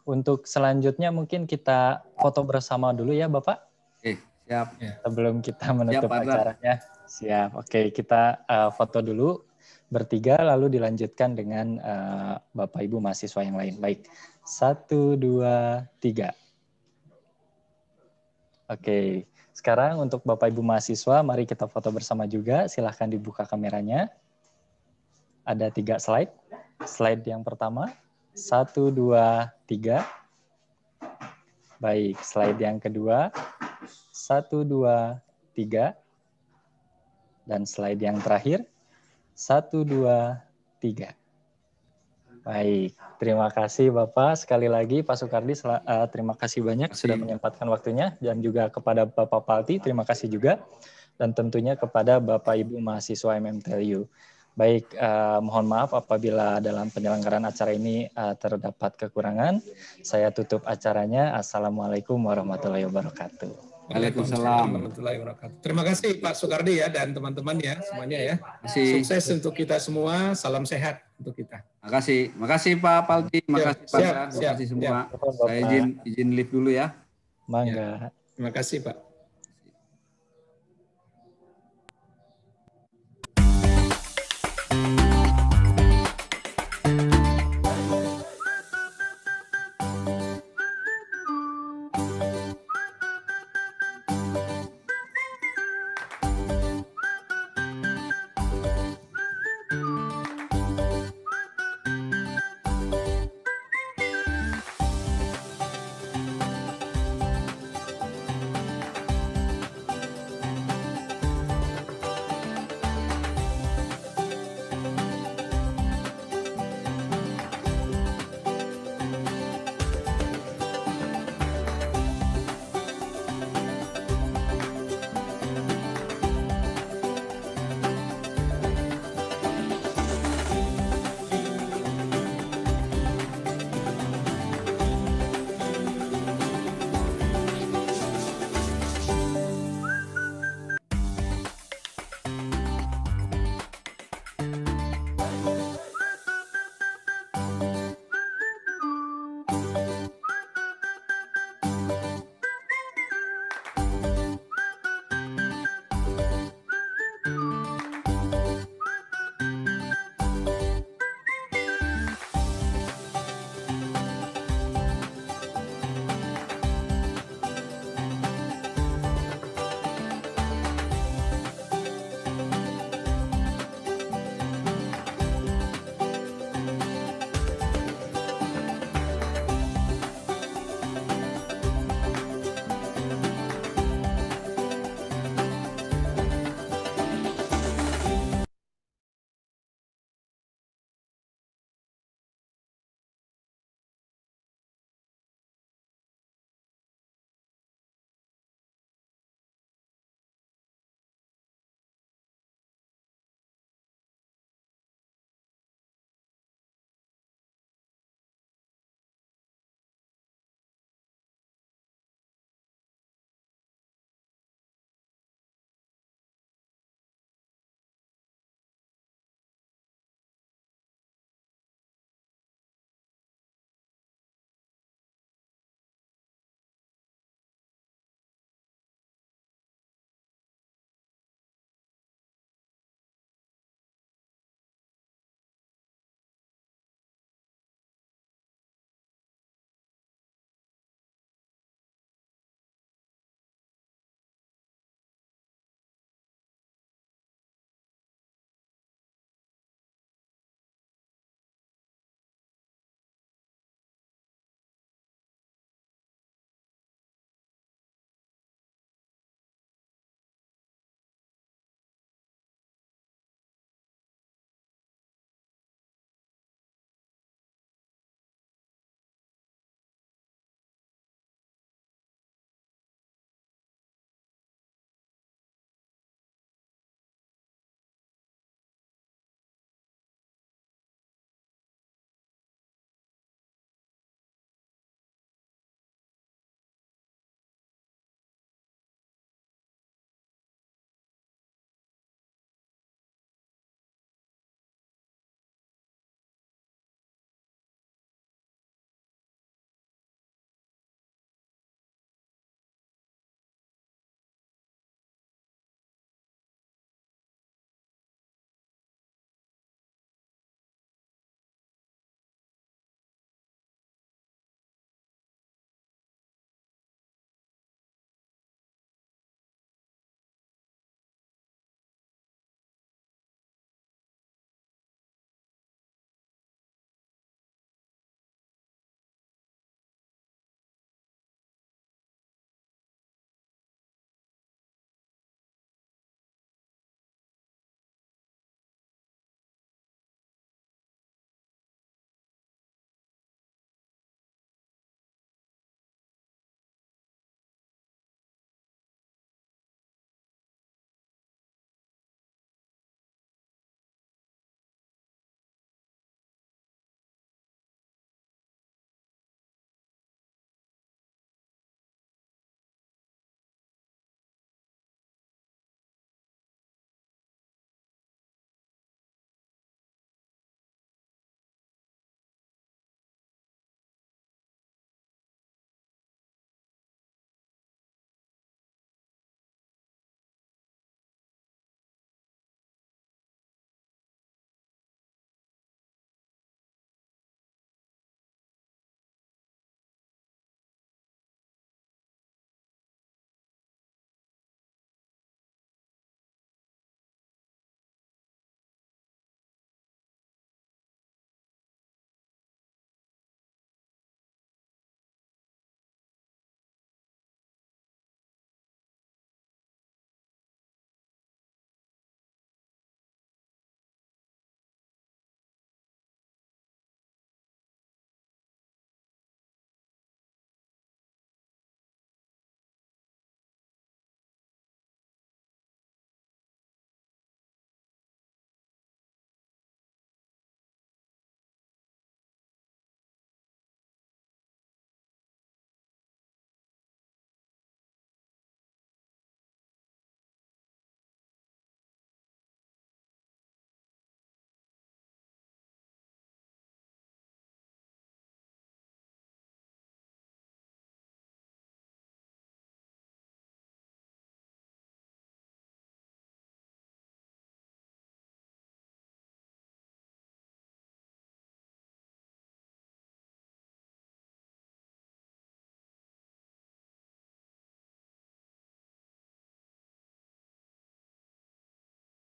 untuk selanjutnya mungkin kita foto bersama dulu ya Bapak. Oke, siap. Iya. Sebelum kita menutup siap, acaranya. Siap. Oke, kita uh, foto dulu bertiga lalu dilanjutkan dengan uh, Bapak Ibu mahasiswa yang lain. Baik, satu, dua, tiga. Oke, sekarang untuk Bapak Ibu mahasiswa, mari kita foto bersama juga. Silahkan dibuka kameranya. Ada tiga slide. Slide yang pertama, satu, dua, tiga. Baik, slide yang kedua, satu, dua, tiga. Dan slide yang terakhir, satu, dua, tiga. Baik, terima kasih Bapak. Sekali lagi Pak Soekardi, eh, terima kasih banyak kasih. sudah menyempatkan waktunya. Dan juga kepada Bapak Palti, terima kasih juga. Dan tentunya kepada Bapak Ibu mahasiswa MMTLU. Baik, eh, mohon maaf apabila dalam penyelenggaraan acara ini eh, terdapat kekurangan. Saya tutup acaranya. Assalamualaikum warahmatullahi wabarakatuh. Waalaikumsalam.
Warahmatullahi wabarakatuh. Terima kasih Pak Soekardi ya dan teman-teman ya semuanya ya. Masih. Sukses untuk kita semua. Salam sehat untuk kita. Terima kasih. Terima kasih Pak Terima kasih Pak Terima kasih semua. Siap. Saya izin izin lift dulu ya. Mangga. Ya. Terima kasih Pak.